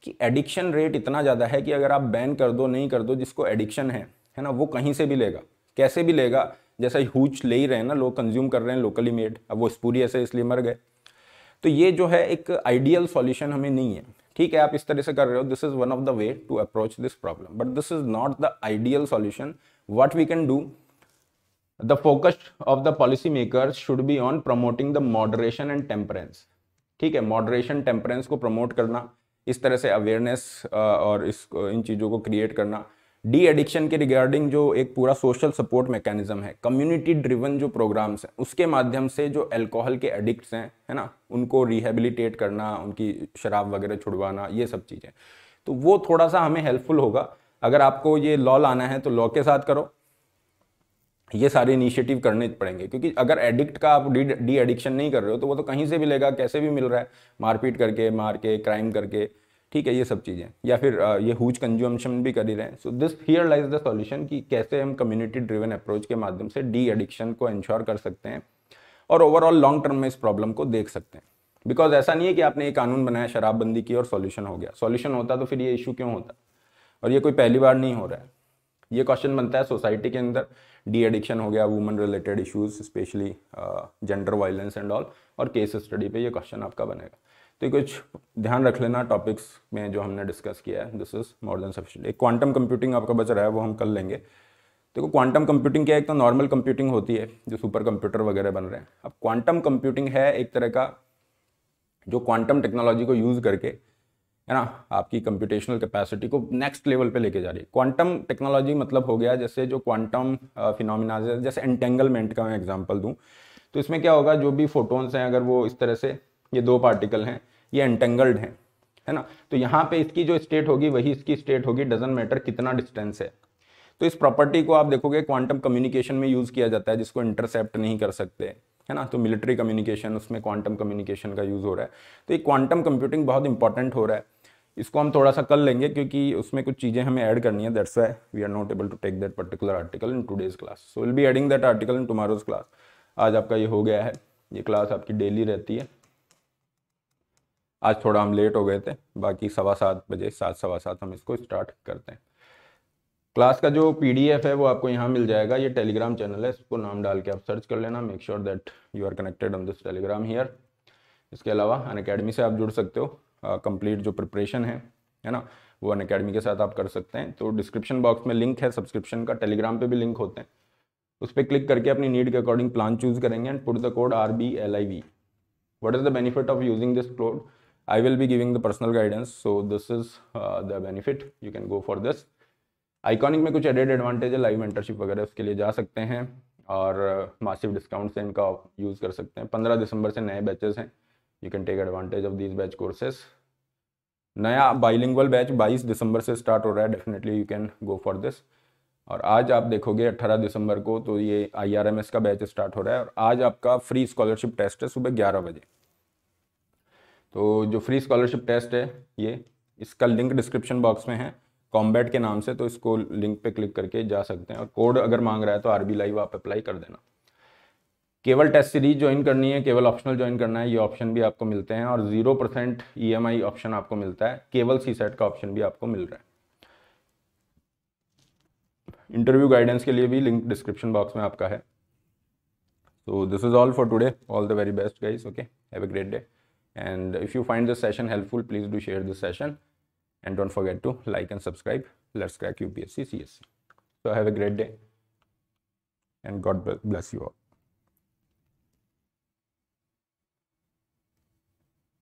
कि एडिक्शन रेट इतना ज़्यादा है कि अगर आप बैन कर दो नहीं कर दो जिसको एडिक्शन है है ना वो कहीं से भी लेगा कैसे भी लेगा जैसा हूच ले ही रहे हैं ना लोग कंज्यूम कर रहे हैं लोकली मेड अब वो स्पूरी ऐसे इसलिए मर गए तो ये जो है एक आइडियल सॉल्यूशन हमें नहीं है ठीक है आप इस तरह से कर रहे हो this is one of the way to approach this problem but this is not the ideal solution what we can do the focus of the policy maker should be on promoting the moderation and temperance ठीक है moderation temperance को promote करना इस तरह से awareness uh, और इस इन चीजों को क्रिएट करना डी एडिक्शन के रिगार्डिंग जो एक पूरा सोशल सपोर्ट मैकेनिज्म है कम्युनिटी ड्रिवन जो प्रोग्राम्स हैं उसके माध्यम से जो अल्कोहल के एडिक्ट्स हैं है ना उनको रिहेबिलिटेट करना उनकी शराब वगैरह छुड़वाना ये सब चीज़ें तो वो थोड़ा सा हमें हेल्पफुल होगा अगर आपको ये लॉ लाना है तो लॉ के साथ करो ये सारे इनिशिएटिव करने पड़ेंगे क्योंकि अगर एडिक्ट का आप डी डी एडिक्शन नहीं कर रहे हो तो वो तो कहीं से भी लेगा कैसे भी मिल रहा है मारपीट करके मार के क्राइम करके ठीक है ये सब चीज़ें या फिर ये हुज कंज्यूमशन भी कर ही रहे हैं so this here lies the solution कि कैसे हम कम्युनिटी ड्रिवन अप्रोच के माध्यम से डी एडिक्शन को इंश्योर कर सकते हैं और ओवरऑल लॉन्ग टर्म में इस प्रॉब्लम को देख सकते हैं बिकॉज ऐसा नहीं है कि आपने ये कानून बनाया शराबबंदी की और सॉल्यूशन हो गया सॉल्यूशन होता तो फिर ये इशू क्यों होता और ये कोई पहली बार नहीं हो रहा है ये क्वेश्चन बनता है सोसाइटी के अंदर डी एडिक्शन हो गया woman related issues specially gender violence and all और केस स्टडी पे ये क्वेश्चन आपका बनेगा तो कुछ ध्यान रख लेना टॉपिक्स में जो हमने डिस्कस किया है this is more than sufficient एक क्वांटम कंप्यूटिंग आपका बच रहा है वो हम कर लेंगे देखो क्वांटम कंप्यूटिंग क्या है एक तो नॉर्मल कंप्यूटिंग होती है जो सुपर कंप्यूटर वगैरह बन रहे हैं अब क्वांटम कंप्यूटिंग है एक तरह का जो क्वांटम टेक्नोलॉजी को यूज़ करके है ना आपकी कंप्यूटेशनल कैपेसिटी को नेक्स्ट लेवल पे लेके जा रही है क्वांटम टेक्नोलॉजी मतलब हो गया जैसे जो क्वांटम फिनोमिनाज है जैसे एंटेंगलमेंट का मैं एग्जाम्पल दूँ तो इसमें क्या होगा जो भी फोटोन्स हैं अगर वो इस तरह से ये दो पार्टिकल हैं ये एंटेंगल्ड हैं है ना तो यहाँ पे इसकी जो स्टेट होगी वही इसकी स्टेट होगी डजेंट मैटर कितना डिस्टेंस है तो इस प्रॉपर्टी को आप देखोगे क्वांटम कम्युनिकेशन में यूज़ किया जाता है जिसको इंटरसेप्ट नहीं कर सकते है ना तो मिलिट्री कम्युनिकेशन उसमें क्वांटम कम्युनिकेशन का यूज़ हो रहा है तो ये क्वांटम कंप्यूटिंग बहुत इंपॉर्टेंट हो रहा है इसको हम थोड़ा सा कर लेंगे क्योंकि उसमें कुछ चीज़ें हमें ऐड करनी है that's why we are not able to take that particular article in today's class so will be adding that article in tomorrow's class आज आपका ये हो गया है ये क्लास आपकी डेली रहती है आज थोड़ा हम लेट हो गए थे बाकी सवा सात बजे सात सवा सात हम इसको स्टार्ट करते हैं क्लास का जो पीडीएफ है वो आपको यहाँ मिल जाएगा ये टेलीग्राम चैनल है इसको नाम डाल के आप सर्च कर लेना make sure that you are connected on this Telegram here इसके अलावा अन अकेडमी से आप जुड़ सकते हो कंप्लीट जो प्रिपरेशन है है ना वो अन अकेडमी के साथ आप कर सकते हैं तो डिस्क्रिप्शन बॉक्स में लिंक है सब्सक्रिप्शन का टेलीग्राम पे भी लिंक होते हैं उस पर क्लिक करके अपनी नीड के अकॉर्डिंग प्लान चूज करेंगे and put the code R B L I V what is the benefit of using this code I will be giving the personal guidance. So this is uh, the benefit. You can go for this. Iconic में कुछ added advantage है live mentorship वगैरह उसके लिए जा सकते हैं और मासिव डिस्काउंट से इनका यूज़ कर सकते हैं पंद्रह दिसंबर से नए बैचेस हैं you can take advantage of these batch courses नया बाइलिंगुअल बैच 22 दिसंबर से स्टार्ट हो रहा है definitely you can go for this और आज आप देखोगे 18 दिसंबर को तो ये आई का बैच स्टार्ट हो रहा है और आज आपका फ्री स्कॉलरशिप टेस्ट है सुबह ग्यारह बजे तो जो फ्री स्कॉलरशिप टेस्ट है ये इसका लिंक डिस्क्रिप्शन बॉक्स में है कॉम्बैट के नाम से तो इसको लिंक पे क्लिक करके जा सकते हैं और कोड अगर मांग रहा है तो आर बी लाइव आप अप्लाई कर देना केवल टेस्ट सीरीज ज्वाइन करनी है केवल ऑप्शनल ज्वाइन करना है ये ऑप्शन भी आपको मिलते हैं और zero percent E M I option आपको मिलता है केवल सी सेट का ऑप्शन भी आपको मिल रहा है इंटरव्यू गाइडेंस के लिए भी लिंक डिस्क्रिप्शन बॉक्स में आपका है so this is all for today all the very best guys okay have a great day And if you find this session helpful, please do share this session. And don't forget to like and subscribe. Let's crack UPSC CSC. So have a great day and God bless you all.